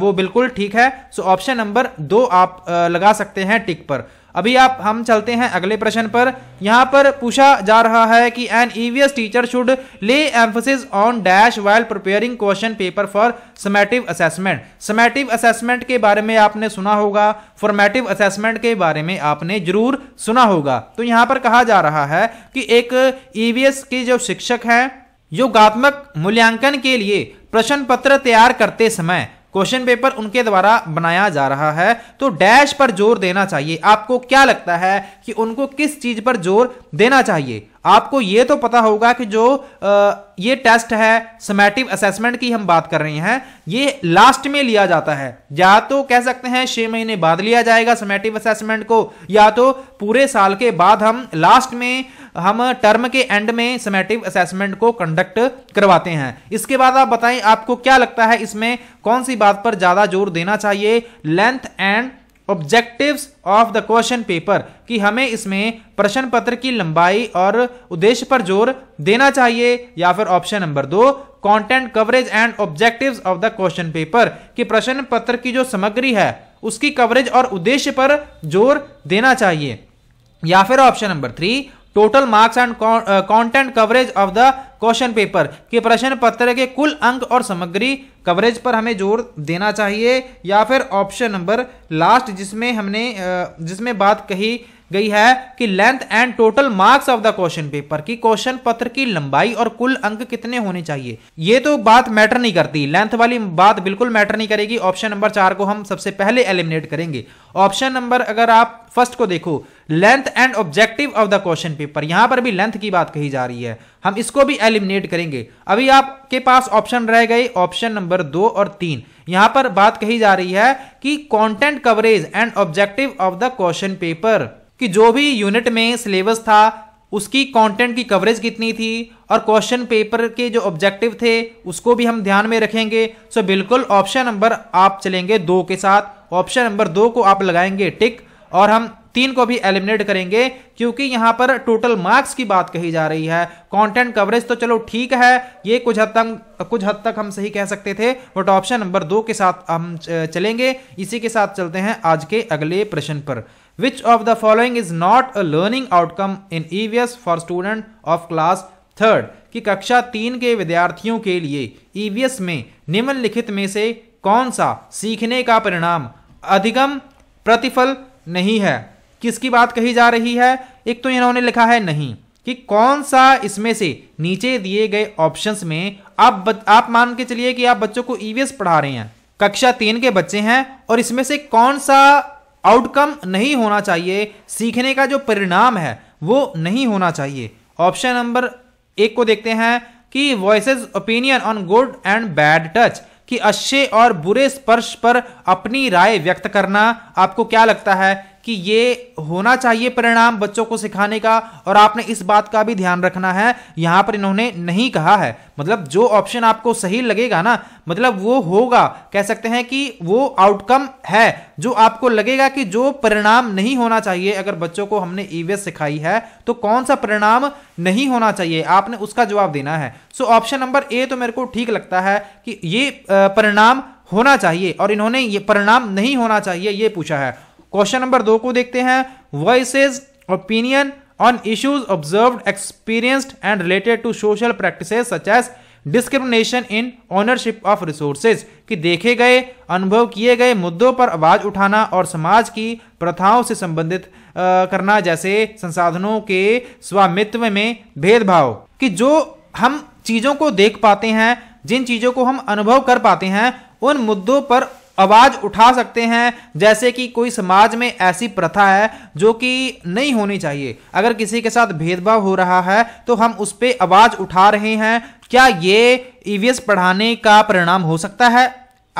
वो बिल्कुल ठीक है सो ऑप्शन नंबर दो आप लगा सकते हैं टिक पर अभी आप हम चलते हैं अगले प्रश्न पर यहां पर पूछा जा रहा है कि an EVS teacher should lay emphasis on dash while preparing question paper for summative assessment summative assessment के बारे में आपने सुना होगा फॉर्मेटिव असेसमेंट के बारे में आपने जरूर सुना होगा तो यहां पर कहा जा रहा है कि एक ईवीएस के जो शिक्षक हैं योगात्मक मूल्यांकन के लिए प्रश्न पत्र तैयार करते समय क्वेश्चन पेपर उनके द्वारा बनाया जा रहा है तो डैश पर जोर देना चाहिए आपको क्या लगता है कि उनको किस चीज पर जोर देना चाहिए आपको यह तो पता होगा कि जो आ, ये टेस्ट है समेटिव असेसमेंट की हम बात कर रहे हैं ये लास्ट में लिया जाता है या तो कह सकते हैं छह महीने बाद लिया जाएगा समेटिव असेसमेंट को या तो पूरे साल के बाद हम लास्ट में हम टर्म के एंड में समेटिव असेसमेंट को कंडक्ट करवाते हैं इसके बाद आप बताएं आपको क्या लगता है इसमें कौन सी बात पर ज्यादा जोर देना चाहिए length and objectives of the question paper कि हमें इसमें प्रश्न पत्र की लंबाई और उद्देश्य पर जोर देना चाहिए या फिर ऑप्शन नंबर दो content coverage and objectives of the question paper कि प्रश्न पत्र की जो सामग्री है उसकी कवरेज और उद्देश्य पर जोर देना चाहिए या फिर option number three total marks and content coverage of the question paper के प्रश्न पत्र के कुल अंक और सामग्री कवरेज पर हमें जोर देना चाहिए या फिर ऑप्शन नंबर लास्ट जिसमें हमने uh, जिसमें बात कही गई है कि length and total marks of the question paper की क्वेश्चन पत्र की लंबाई और कुल अंक कितने होने चाहिए ये तो बात मैटर नहीं करती लेंथ वाली बात बिल्कुल मैटर नहीं करेगी ऑप्शन नंबर चार को हम सबसे पहले एलिमिनेट करेंगे ऑप्शन नंबर अगर आप फर्स्ट को देखो length and objective of the question paper यहां पर भी लेंथ की बात कही जा रही है हम इसको भी एलिमिनेट करेंगे अभी आपके पास ऑप्शन रह गए ऑप्शन नंबर दो और तीन यहां पर बात कही जा रही है कि content coverage and objective of the question paper कि जो भी यूनिट में सिलेबस था उसकी कंटेंट की कवरेज कितनी थी और क्वेश्चन पेपर के जो ऑब्जेक्टिव थे उसको भी हम ध्यान में रखेंगे सो बिल्कुल ऑप्शन नंबर आप चलेंगे दो के साथ ऑप्शन नंबर दो को आप लगाएंगे टिक और हम तीन को भी एलिमिनेट करेंगे क्योंकि यहां पर टोटल मार्क्स की बात कही जा रही है कंटेंट कवरेज तो चलो ठीक है ये कुछ हद तक कुछ हद तक हम सही कह सकते थे बट ऑप्शन नंबर दो के साथ हम चलेंगे इसी के साथ चलते हैं आज के अगले प्रश्न पर Which of the following is not a learning outcome in EVS for student of class third कि कक्षा तीन के विद्यार्थियों के लिए ईवीएस e में निम्नलिखित में से कौन सा सीखने का परिणाम अधिगम प्रतिफल नहीं है किसकी बात कही जा रही है एक तो इन्होंने लिखा है नहीं कि कौन सा इसमें से नीचे दिए गए ऑप्शंस में आप बच, आप मान के चलिए कि आप बच्चों को ईवीएस e पढ़ा रहे हैं कक्षा तीन के बच्चे हैं और इसमें से कौन सा आउटकम नहीं होना चाहिए सीखने का जो परिणाम है वो नहीं होना चाहिए ऑप्शन नंबर एक को देखते हैं कि voice opinion on good and bad touch कि अच्छे और बुरे स्पर्श पर अपनी राय व्यक्त करना आपको क्या लगता है कि ये होना चाहिए परिणाम बच्चों को सिखाने का और आपने इस बात का भी ध्यान रखना है यहां पर इन्होंने नहीं कहा है मतलब जो ऑप्शन आपको सही लगेगा ना मतलब वो होगा कह सकते हैं कि वो आउटकम है जो आपको लगेगा कि जो परिणाम नहीं होना चाहिए अगर बच्चों को हमने ईवीएस e सिखाई है तो कौन सा परिणाम नहीं होना चाहिए आपने उसका जवाब देना है सो ऑप्शन नंबर ए तो मेरे को ठीक लगता है कि ये परिणाम होना चाहिए और इन्होंने ये परिणाम नहीं होना चाहिए ये पूछा है क्वेश्चन नंबर दो को देखते हैं voice opinion on issues observe experienced and related to social practice such as discrimination in ownership of resources कि देखे गए अनुभव किए गए मुद्दों पर आवाज उठाना और समाज की प्रथाओं से संबंधित करना जैसे संसाधनों के स्वामित्व में भेदभाव कि जो हम चीज़ों को देख पाते हैं जिन चीज़ों को हम अनुभव कर पाते हैं उन मुद्दों पर आवाज उठा सकते हैं जैसे कि कोई समाज में ऐसी प्रथा है जो कि नहीं होनी चाहिए अगर किसी के साथ भेदभाव हो रहा है तो हम उस पर आवाज उठा रहे हैं क्या ये ईवीएस e पढ़ाने का परिणाम हो सकता है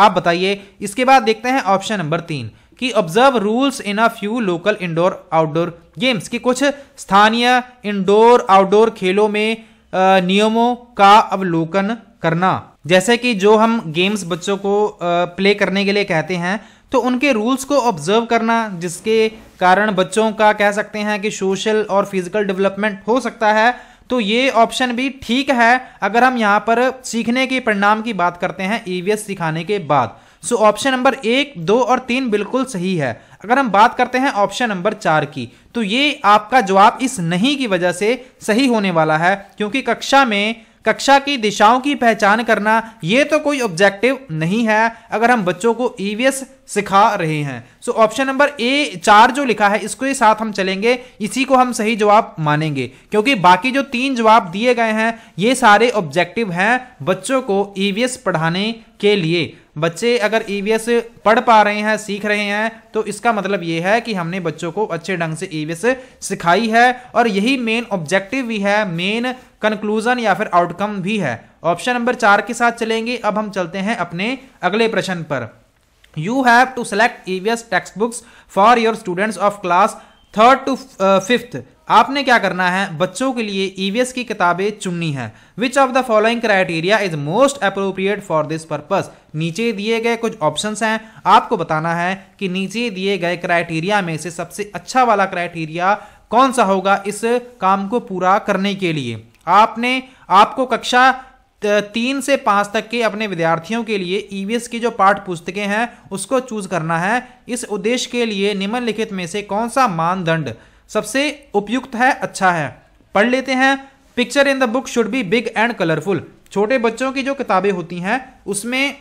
आप बताइए इसके बाद देखते हैं ऑप्शन नंबर तीन कि observe rules in a few local indoor outdoor games कि कुछ स्थानीय इंडोर आउटडोर खेलों में नियमों का अवलोकन करना जैसे कि जो हम गेम्स बच्चों को प्ले करने के लिए कहते हैं तो उनके रूल्स को ऑब्जर्व करना जिसके कारण बच्चों का कह सकते हैं कि सोशल और फिजिकल डेवलपमेंट हो सकता है तो ये ऑप्शन भी ठीक है अगर हम यहाँ पर सीखने के परिणाम की बात करते हैं ईवीएस सिखाने के बाद सो ऑप्शन नंबर एक दो और तीन बिल्कुल सही है अगर हम बात करते हैं ऑप्शन नंबर चार की तो ये आपका जवाब इस नहीं की वजह से सही होने वाला है क्योंकि कक्षा में कक्षा की दिशाओं की पहचान करना ये तो कोई ऑब्जेक्टिव नहीं है अगर हम बच्चों को ईवीएस e सिखा रहे हैं सो ऑप्शन नंबर ए चार जो लिखा है इसके साथ हम चलेंगे इसी को हम सही जवाब मानेंगे क्योंकि बाकी जो तीन जवाब दिए गए हैं ये सारे ऑब्जेक्टिव हैं बच्चों को ईवीएस e पढ़ाने के लिए बच्चे अगर ईवीएस e पढ़ पा रहे हैं सीख रहे हैं तो इसका मतलब ये है कि हमने बच्चों को अच्छे ढंग से ईवीएस सिखाई है और यही मेन ऑब्जेक्टिव भी है मेन कंक्लूजन या फिर आउटकम भी है ऑप्शन नंबर चार के साथ चलेंगे अब हम चलते हैं अपने अगले प्रश्न पर you have to select EVS text books for your students of class third to fifth आपने क्या करना है बच्चों के लिए ईवीएस e की किताबें चुननी है which of the following criteria is most appropriate for this purpose नीचे दिए गए कुछ ऑप्शंस हैं आपको बताना है कि नीचे दिए गए क्राइटेरिया में से सबसे अच्छा वाला क्राइटेरिया कौन सा होगा इस काम को पूरा करने के लिए आपने आपको कक्षा तीन से पाँच तक के अपने विद्यार्थियों के लिए ईवीएस e की जो पाठ पुस्तकें हैं उसको चूज करना है इस उद्देश्य के लिए निम्नलिखित में से कौन सा मानदंड सबसे उपयुक्त है अच्छा है पढ़ लेते हैं picture in the book should be big and colourful छोटे बच्चों की जो किताबें होती हैं उसमें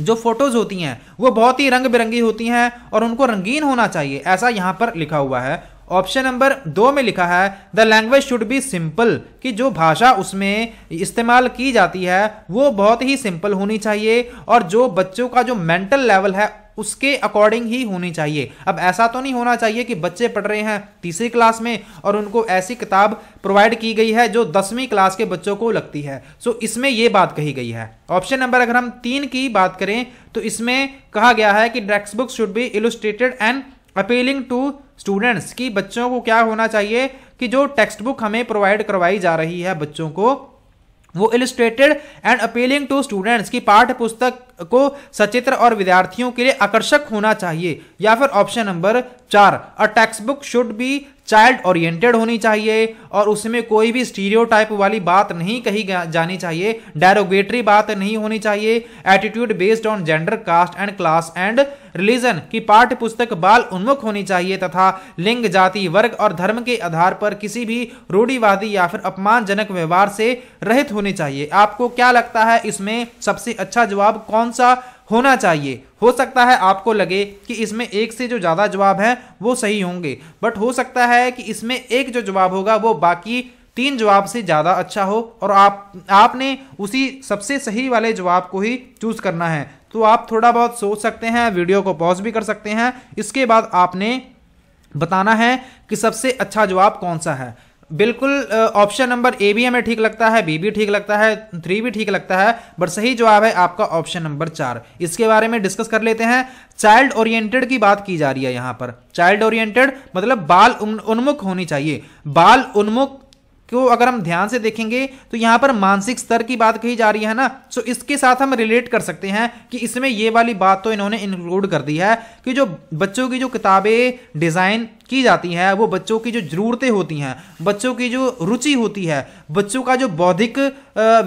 जो फोटोज़ होती हैं वो बहुत ही रंग बिरंगी होती हैं और उनको रंगीन होना चाहिए ऐसा यहाँ पर लिखा हुआ है ऑप्शन नंबर दो में लिखा है the language should be simple कि जो भाषा उसमें इस्तेमाल की जाती है वो बहुत ही सिंपल होनी चाहिए और जो बच्चों का जो मेंटल लेवल है उसके अकॉर्डिंग ही होनी चाहिए अब ऐसा तो नहीं होना चाहिए कि बच्चे पढ़ रहे हैं तीसरी क्लास में और उनको ऐसी किताब प्रोवाइड की गई है जो दसवीं क्लास के बच्चों को लगती है सो so, इसमें यह बात कही गई है ऑप्शन नंबर अगर हम तीन की बात करें तो इसमें कहा गया है कि text book should be illustrated and appealing to students कि बच्चों को क्या होना चाहिए कि जो टेक्स्ट बुक हमें प्रोवाइड करवाई जा रही है बच्चों को वो illustrated and appealing to students की पाठ्य पुस्तक को सचित्र और विद्यार्थियों के लिए आकर्षक होना चाहिए या फिर ऑप्शन नंबर चार a text book should be child oriented होनी चाहिए और उसमें कोई भी स्टीरियो वाली बात नहीं कही जानी चाहिए डायरोगेटरी बात नहीं होनी चाहिए attitude based on gender caste and class and religion की पाठ्य पुस्तक बाल उन्मुख होनी चाहिए तथा लिंग जाति वर्ग और धर्म के आधार पर किसी भी रूढ़ीवादी या फिर अपमानजनक व्यवहार से रहित होनी चाहिए आपको क्या लगता है इसमें सबसे अच्छा जवाब कौन सा होना चाहिए हो सकता है आपको लगे कि इसमें एक से जो ज़्यादा जवाब हैं वो सही होंगे बट हो सकता है कि इसमें एक जो जवाब होगा वो बाकी तीन जवाब से ज़्यादा अच्छा हो और आप आपने उसी सबसे सही वाले जवाब को ही चूज़ करना है तो आप थोड़ा बहुत सोच सकते हैं वीडियो को पॉज भी कर सकते हैं इसके बाद आपने बताना है कि सबसे अच्छा जवाब कौन सा है बिल्कुल ऑप्शन नंबर ए भी हमें ठीक लगता है बी भी ठीक लगता है थ्री भी ठीक लगता है बट सही जवाब है आपका ऑप्शन नंबर चार इसके बारे में डिस्कस कर लेते हैं चाइल्ड ओरिएंटेड की बात की जा रही है यहां पर चाइल्ड ओरिएंटेड मतलब बाल उन्मुख होनी चाहिए बाल उन्मुख को अगर हम ध्यान से देखेंगे तो यहाँ पर मानसिक स्तर की बात कही जा रही है ना सो इसके साथ हम रिलेट कर सकते हैं कि इसमें ये वाली बात तो इन्होंने इंक्लूड कर दी है कि जो बच्चों की जो किताबें डिज़ाइन की जाती हैं वो बच्चों की जो ज़रूरतें होती हैं बच्चों की जो रुचि होती है बच्चों का जो बौद्धिक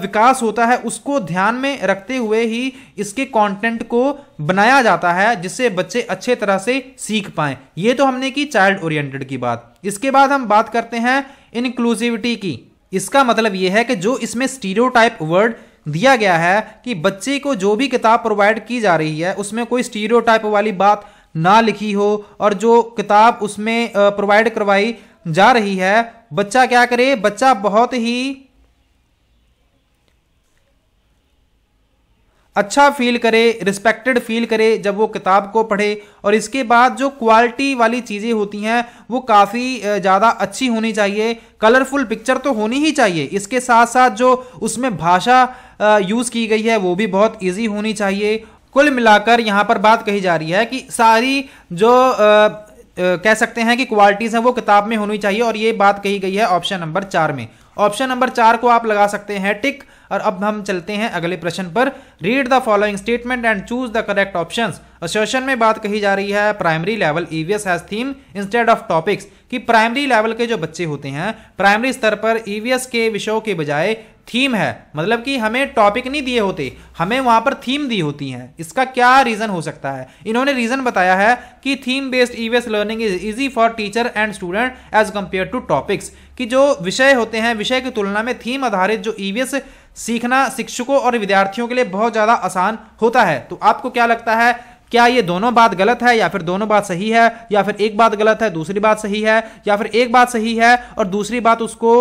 विकास होता है उसको ध्यान में रखते हुए ही इसके कंटेंट को बनाया जाता है जिससे बच्चे अच्छे तरह से सीख पाएँ ये तो हमने की चाइल्ड ओरिएंटेड की बात इसके बाद हम बात करते हैं इंक्लूसिविटी की इसका मतलब ये है कि जो इसमें स्टीरियोटाइप वर्ड दिया गया है कि बच्चे को जो भी किताब प्रोवाइड की जा रही है उसमें कोई स्टीरियोटाइप वाली बात ना लिखी हो और जो किताब उसमें प्रोवाइड करवाई जा रही है बच्चा क्या करे बच्चा बहुत ही अच्छा फील करे रिस्पेक्टेड फील करे जब वो किताब को पढ़े और इसके बाद जो क्वालिटी वाली चीज़ें होती हैं वो काफ़ी ज़्यादा अच्छी होनी चाहिए कलरफुल पिक्चर तो होनी ही चाहिए इसके साथ साथ जो उसमें भाषा यूज़ की गई है वो भी बहुत इजी होनी चाहिए कुल मिलाकर यहाँ पर बात कही जा रही है कि सारी जो आ, आ, कह सकते हैं कि क्वालिटीज़ हैं वो किताब में होनी चाहिए और ये बात कही गई है ऑप्शन नंबर चार में ऑप्शन नंबर चार को आप लगा सकते हैं टिक और अब हम चलते हैं अगले प्रश्न पर read the following statement and choose the correct option association में बात कही जा रही है primary level EVS has theme instead of topics कि प्राइमरी लेवल के जो बच्चे होते हैं प्राइमरी स्तर पर ईवीएस के विषयों के बजाय थीम है मतलब कि हमें टॉपिक नहीं दिए होते हमें वहां पर थीम दी होती हैं इसका क्या रीज़न हो सकता है इन्होंने रीज़न बताया है कि theme based e learning is easy for teacher and student as compared to topics कि जो विषय होते हैं विषय की तुलना में थीम आधारित जो ई e सीखना शिक्षकों और विद्यार्थियों के लिए बहुत ज़्यादा आसान होता है तो आपको क्या लगता है क्या ये दोनों बात गलत है या फिर दोनों बात सही है या फिर एक बात गलत है दूसरी बात सही है या फिर एक बात सही है और दूसरी बात उसको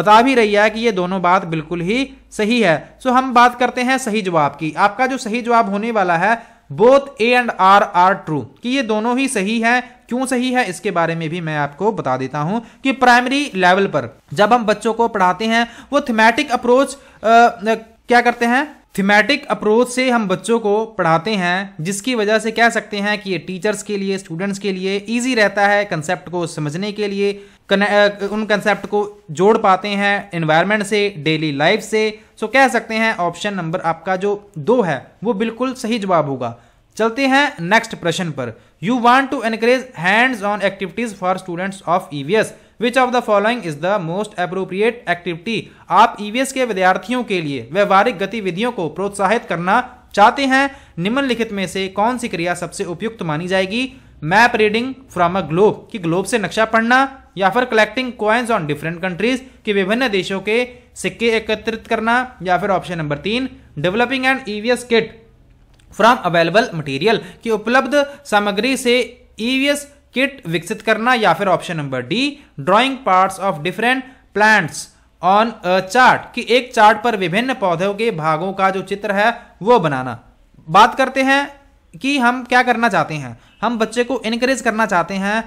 बता भी रही है कि ये दोनों बात बिल्कुल ही सही है सो हम बात करते हैं सही जवाब की आपका जो सही जवाब होने वाला है both A and R are true कि ये दोनों ही सही है क्यों सही है इसके बारे में भी मैं आपको बता देता हूं कि प्राइमरी लेवल पर जब हम बच्चों को पढ़ाते हैं वो थीमेटिक अप्रोच क्या करते हैं थीमेटिक अप्रोच से हम बच्चों को पढ़ाते हैं जिसकी वजह से कह सकते हैं कि ये टीचर्स के लिए स्टूडेंट्स के लिए इजी रहता है कंसेप्ट को समझने के लिए उन कंसेप्ट को जोड़ पाते हैं इन्वायरमेंट से डेली लाइफ से सो कह सकते हैं ऑप्शन नंबर आपका जो दो है वो बिल्कुल सही जवाब होगा चलते हैं नेक्स्ट प्रश्न पर you want to encourage hands on activities for students of EVS which of the following is the most appropriate activity आप ईवीएस e के विद्यार्थियों के लिए व्यवहारिक गतिविधियों को प्रोत्साहित करना चाहते हैं निम्नलिखित में से कौन सी क्रिया सबसे उपयुक्त मानी जाएगी map reading from a globe कि ग्लोब से नक्शा पढ़ना या फिर collecting coins on different countries कि विभिन्न देशों के सिक्के एकत्रित करना या फिर ऑप्शन नंबर तीन developing and EVS e kit from available material कि उपलब्ध सामग्री से ईवीएस e किट विकसित करना या फिर option number D drawing parts of different plants on a chart कि एक चार्ट पर विभिन्न पौधों के भागों का जो चित्र है वो बनाना बात करते हैं कि हम क्या करना चाहते हैं हम बच्चे को इनकरेज करना चाहते हैं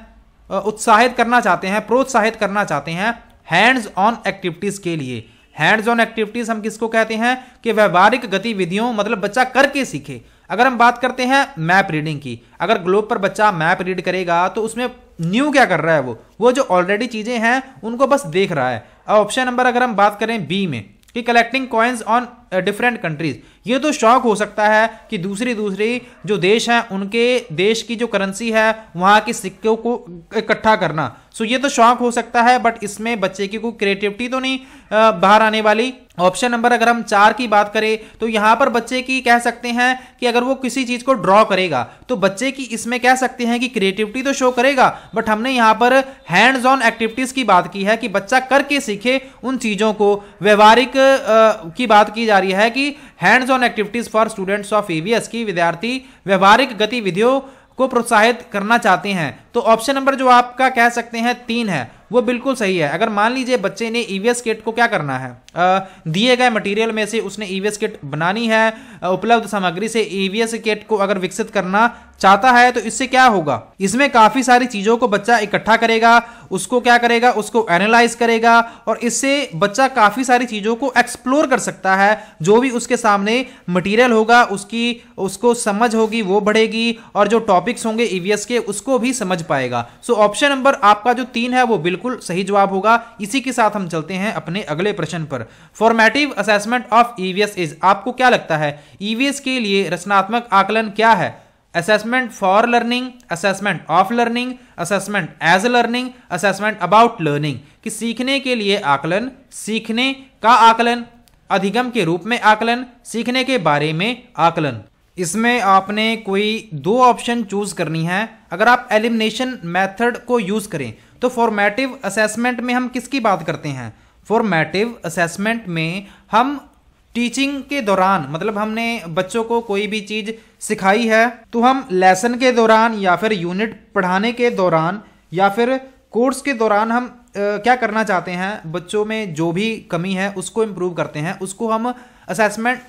उत्साहित करना चाहते हैं प्रोत्साहित करना चाहते हैं हैंड्स ऑन एक्टिविटीज़ के लिए हैंड्स ऑन एक्टिविटीज़ हम किसको कहते हैं कि व्यवहारिक गतिविधियों मतलब बच्चा करके सीखे अगर हम बात करते हैं मैप रीडिंग की अगर ग्लोब पर बच्चा मैप रीड करेगा तो उसमें न्यू क्या कर रहा है वो वो जो ऑलरेडी चीज़ें हैं उनको बस देख रहा है ऑप्शन नंबर अगर हम बात करें बी में कि collecting coins on different countries ये तो शौक हो सकता है कि दूसरी दूसरी जो देश हैं उनके देश की जो करेंसी है वहाँ के सिक्कों को इकट्ठा करना सो ये तो शौक हो सकता है बट इसमें बच्चे की कोई क्रिएटिविटी तो नहीं बाहर आने वाली ऑप्शन नंबर अगर हम चार की बात करें तो यहाँ पर बच्चे की कह सकते हैं कि अगर वो किसी चीज़ को ड्रॉ करेगा तो बच्चे की इसमें कह सकते हैं कि क्रिएटिविटी तो शो करेगा बट हमने यहाँ पर हैंड्स ऑन एक्टिविटीज़ की बात की है कि बच्चा करके सीखे उन चीज़ों को व्यवहारिक की बात की जा रही रही है कि hands on activities for students of EVS की विद्यार्थी व्यवहारिक गतिविधियों को प्रोत्साहित करना चाहते हैं तो ऑप्शन नंबर जो आपका कह सकते हैं तीन है वो बिल्कुल सही है अगर मान लीजिए बच्चे ने ईवीएस e किट को क्या करना है दिए गए मटेरियल में से उसने ईवीएस e किट बनानी है उपलब्ध सामग्री से ईवीएस e किट को अगर विकसित करना चाहता है तो इससे क्या होगा इसमें काफी सारी चीजों को बच्चा इकट्ठा करेगा उसको क्या करेगा उसको एनालाइज करेगा और इससे बच्चा काफी सारी चीजों को एक्सप्लोर कर सकता है जो भी उसके सामने मटेरियल होगा उसकी उसको समझ होगी वो बढ़ेगी और जो टॉपिक्स होंगे ईवीएस के उसको भी समझ पाएगा सो ऑप्शन नंबर आपका जो तीन है वो बिल्कुल बिल्कुल सही जवाब होगा इसी के साथ हम चलते हैं अपने अगले प्रश्न पर formative assessment of EVS is आपको क्या लगता है ईवीएस e के लिए रचनात्मक आकलन क्या है assessment for learning assessment of learning assessment as learning assessment about learning कि सीखने के लिए आकलन सीखने का आकलन अधिगम के रूप में आकलन सीखने के बारे में आकलन इसमें आपने कोई दो ऑप्शन चूज करनी है अगर आप एलिमिनेशन मेथड को यूज करें तो फॉर्मेटिव असेसमेंट में हम किसकी बात करते हैं फॉर्मेटिव असेसमेंट में हम टीचिंग के दौरान मतलब हमने बच्चों को कोई भी चीज़ सिखाई है तो हम लेसन के दौरान या फिर यूनिट पढ़ाने के दौरान या फिर कोर्स के दौरान हम आ, क्या करना चाहते हैं बच्चों में जो भी कमी है उसको इम्प्रूव करते हैं उसको हम असेसमेंट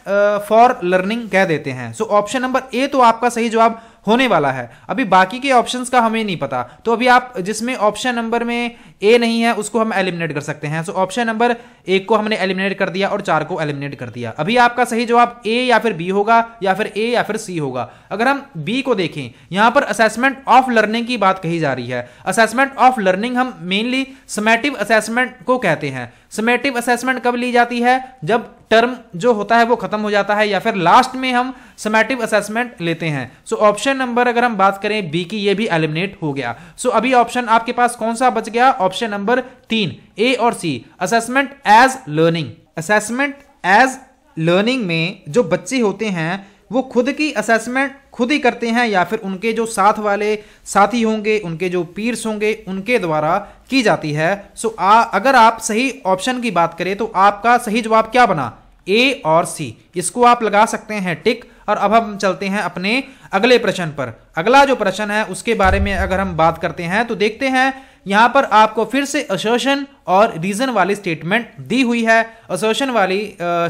फॉर लर्निंग कह देते हैं सो ऑप्शन नंबर ए तो आपका सही जवाब होने वाला है अभी बाकी के ऑप्शंस का हमें नहीं पता तो अभी आप जिसमें ऑप्शन नंबर में ए नहीं है उसको हम एलिमिनेट कर सकते हैं सो ऑप्शन नंबर एक को हमने एलिमिनेट कर दिया और चार को एलिमिनेट कर दिया अभी आपका सही जवाब ए या फिर बी होगा या फिर ए या फिर सी होगा अगर हम बी को देखें यहां पर असेसमेंट ऑफ लर्निंग की बात कही जा रही है असेसमेंट ऑफ लर्निंग हम मेनली समेटिव असेसमेंट को कहते हैं समेटिव असेसमेंट कब ली जाती है जब टर्म जो होता है वो खत्म हो जाता है या फिर लास्ट में हम समेटिव असेसमेंट लेते हैं सो ऑप्शन नंबर अगर हम बात करें बी की ये भी एलिमिनेट हो गया सो so, अभी ऑप्शन आपके पास कौन सा बच गया ऑप्शन नंबर तीन ए और C assessment as learning assessment as learning में जो बच्चे होते हैं वो खुद की असेसमेंट खुद ही करते हैं या फिर उनके जो साथ वाले साथी होंगे उनके जो पीर्स होंगे उनके द्वारा की जाती है सो so, अगर आप सही ऑप्शन की बात करें तो आपका सही जवाब क्या बना ए और सी इसको आप लगा सकते हैं टिक और अब हम चलते हैं अपने अगले प्रश्न पर अगला जो प्रश्न है उसके बारे में अगर हम बात करते हैं तो देखते हैं यहां पर आपको फिर से असोशन और रीजन वाली स्टेटमेंट दी हुई है असोशन वाली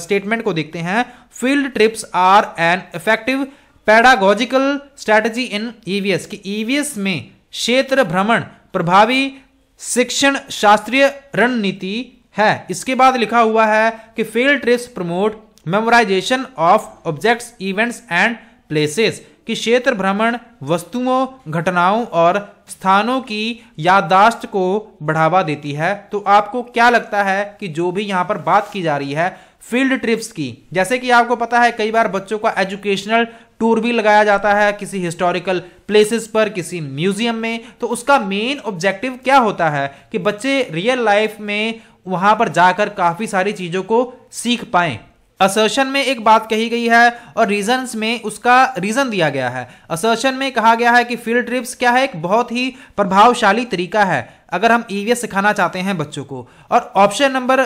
स्टेटमेंट को देखते हैं field trips are an effective pedagogical strategy in EVS की ईवीएस में क्षेत्र भ्रमण प्रभावी शिक्षण शास्त्रीय रणनीति है इसके बाद लिखा हुआ है कि field trips promote memorisation of objects events and places कि क्षेत्र भ्रमण वस्तुओं घटनाओं और स्थानों की याददाश्त को बढ़ावा देती है तो आपको क्या लगता है कि जो भी यहाँ पर बात की जा रही है फील्ड ट्रिप्स की जैसे कि आपको पता है कई बार बच्चों का एजुकेशनल टूर भी लगाया जाता है किसी हिस्टोरिकल प्लेसेस पर किसी म्यूजियम में तो उसका मेन ऑब्जेक्टिव क्या होता है कि बच्चे रियल लाइफ में वहां पर जाकर काफी सारी चीजों को सीख पाएं असर्शन में एक बात कही गई है और रीजंस में उसका रीजन दिया गया है असर्शन में कहा गया है कि फील्ड ट्रिप्स क्या है एक बहुत ही प्रभावशाली तरीका है अगर हम ईवीएस e सिखाना चाहते हैं बच्चों को और ऑप्शन नंबर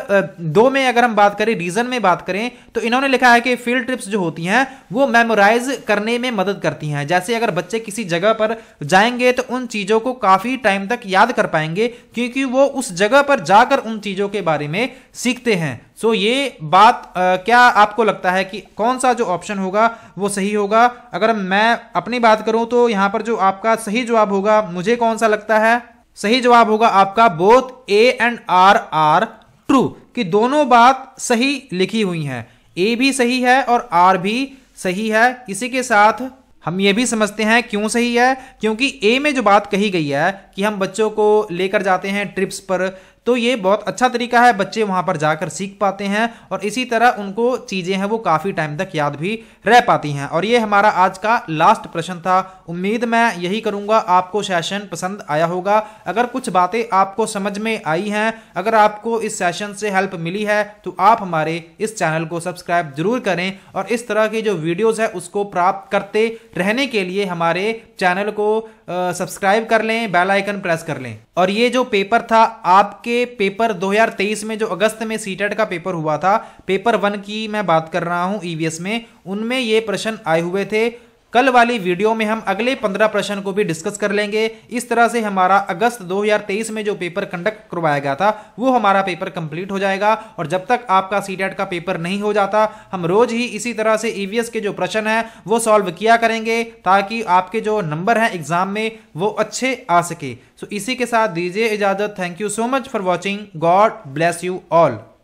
दो में अगर हम बात करें रीजन में बात करें तो इन्होंने लिखा है कि फील्ड ट्रिप्स जो होती हैं वो मेमोराइज करने में मदद करती हैं जैसे अगर बच्चे किसी जगह पर जाएंगे तो उन चीज़ों को काफ़ी टाइम तक याद कर पाएंगे क्योंकि वो उस जगह पर जाकर उन चीज़ों के बारे में सीखते हैं सो ये बात आ, क्या आपको लगता है कि कौन सा जो ऑप्शन होगा वो सही होगा अगर मैं अपनी बात करूं तो यहां पर जो आपका सही जवाब होगा मुझे कौन सा लगता है सही जवाब होगा आपका both A and R are true कि दोनों बात सही लिखी हुई हैं ए भी सही है और आर भी सही है इसी के साथ हम ये भी समझते हैं क्यों सही है क्योंकि ए में जो बात कही गई है कि हम बच्चों को लेकर जाते हैं ट्रिप्स पर तो ये बहुत अच्छा तरीका है बच्चे वहां पर जाकर सीख पाते हैं और इसी तरह उनको चीज़ें हैं वो काफ़ी टाइम तक याद भी रह पाती हैं और ये हमारा आज का लास्ट प्रश्न था उम्मीद मैं यही करूंगा आपको सेशन पसंद आया होगा अगर कुछ बातें आपको समझ में आई हैं अगर आपको इस सेशन से हेल्प मिली है तो आप हमारे इस चैनल को सब्सक्राइब जरूर करें और इस तरह के जो वीडियोज़ है उसको प्राप्त करते रहने के लिए हमारे चैनल को सब्सक्राइब कर लें बेल आइकन प्रेस कर लें और ये जो पेपर था आपके पेपर 2023 में जो अगस्त में सीटेट का पेपर हुआ था पेपर वन की मैं बात कर रहा हूं ईवीएस e में उनमें ये प्रश्न आए हुए थे कल वाली वीडियो में हम अगले पंद्रह प्रश्न को भी डिस्कस कर लेंगे इस तरह से हमारा अगस्त 2023 में जो पेपर कंडक्ट करवाया गया था वो हमारा पेपर कंप्लीट हो जाएगा और जब तक आपका सी का पेपर नहीं हो जाता हम रोज ही इसी तरह से ईवीएस e के जो प्रश्न हैं वो सॉल्व किया करेंगे ताकि आपके जो नंबर हैं एग्जाम में वो अच्छे आ सके सो so, इसी के साथ दीजिए इजाज़त thank you so much for watching God bless you all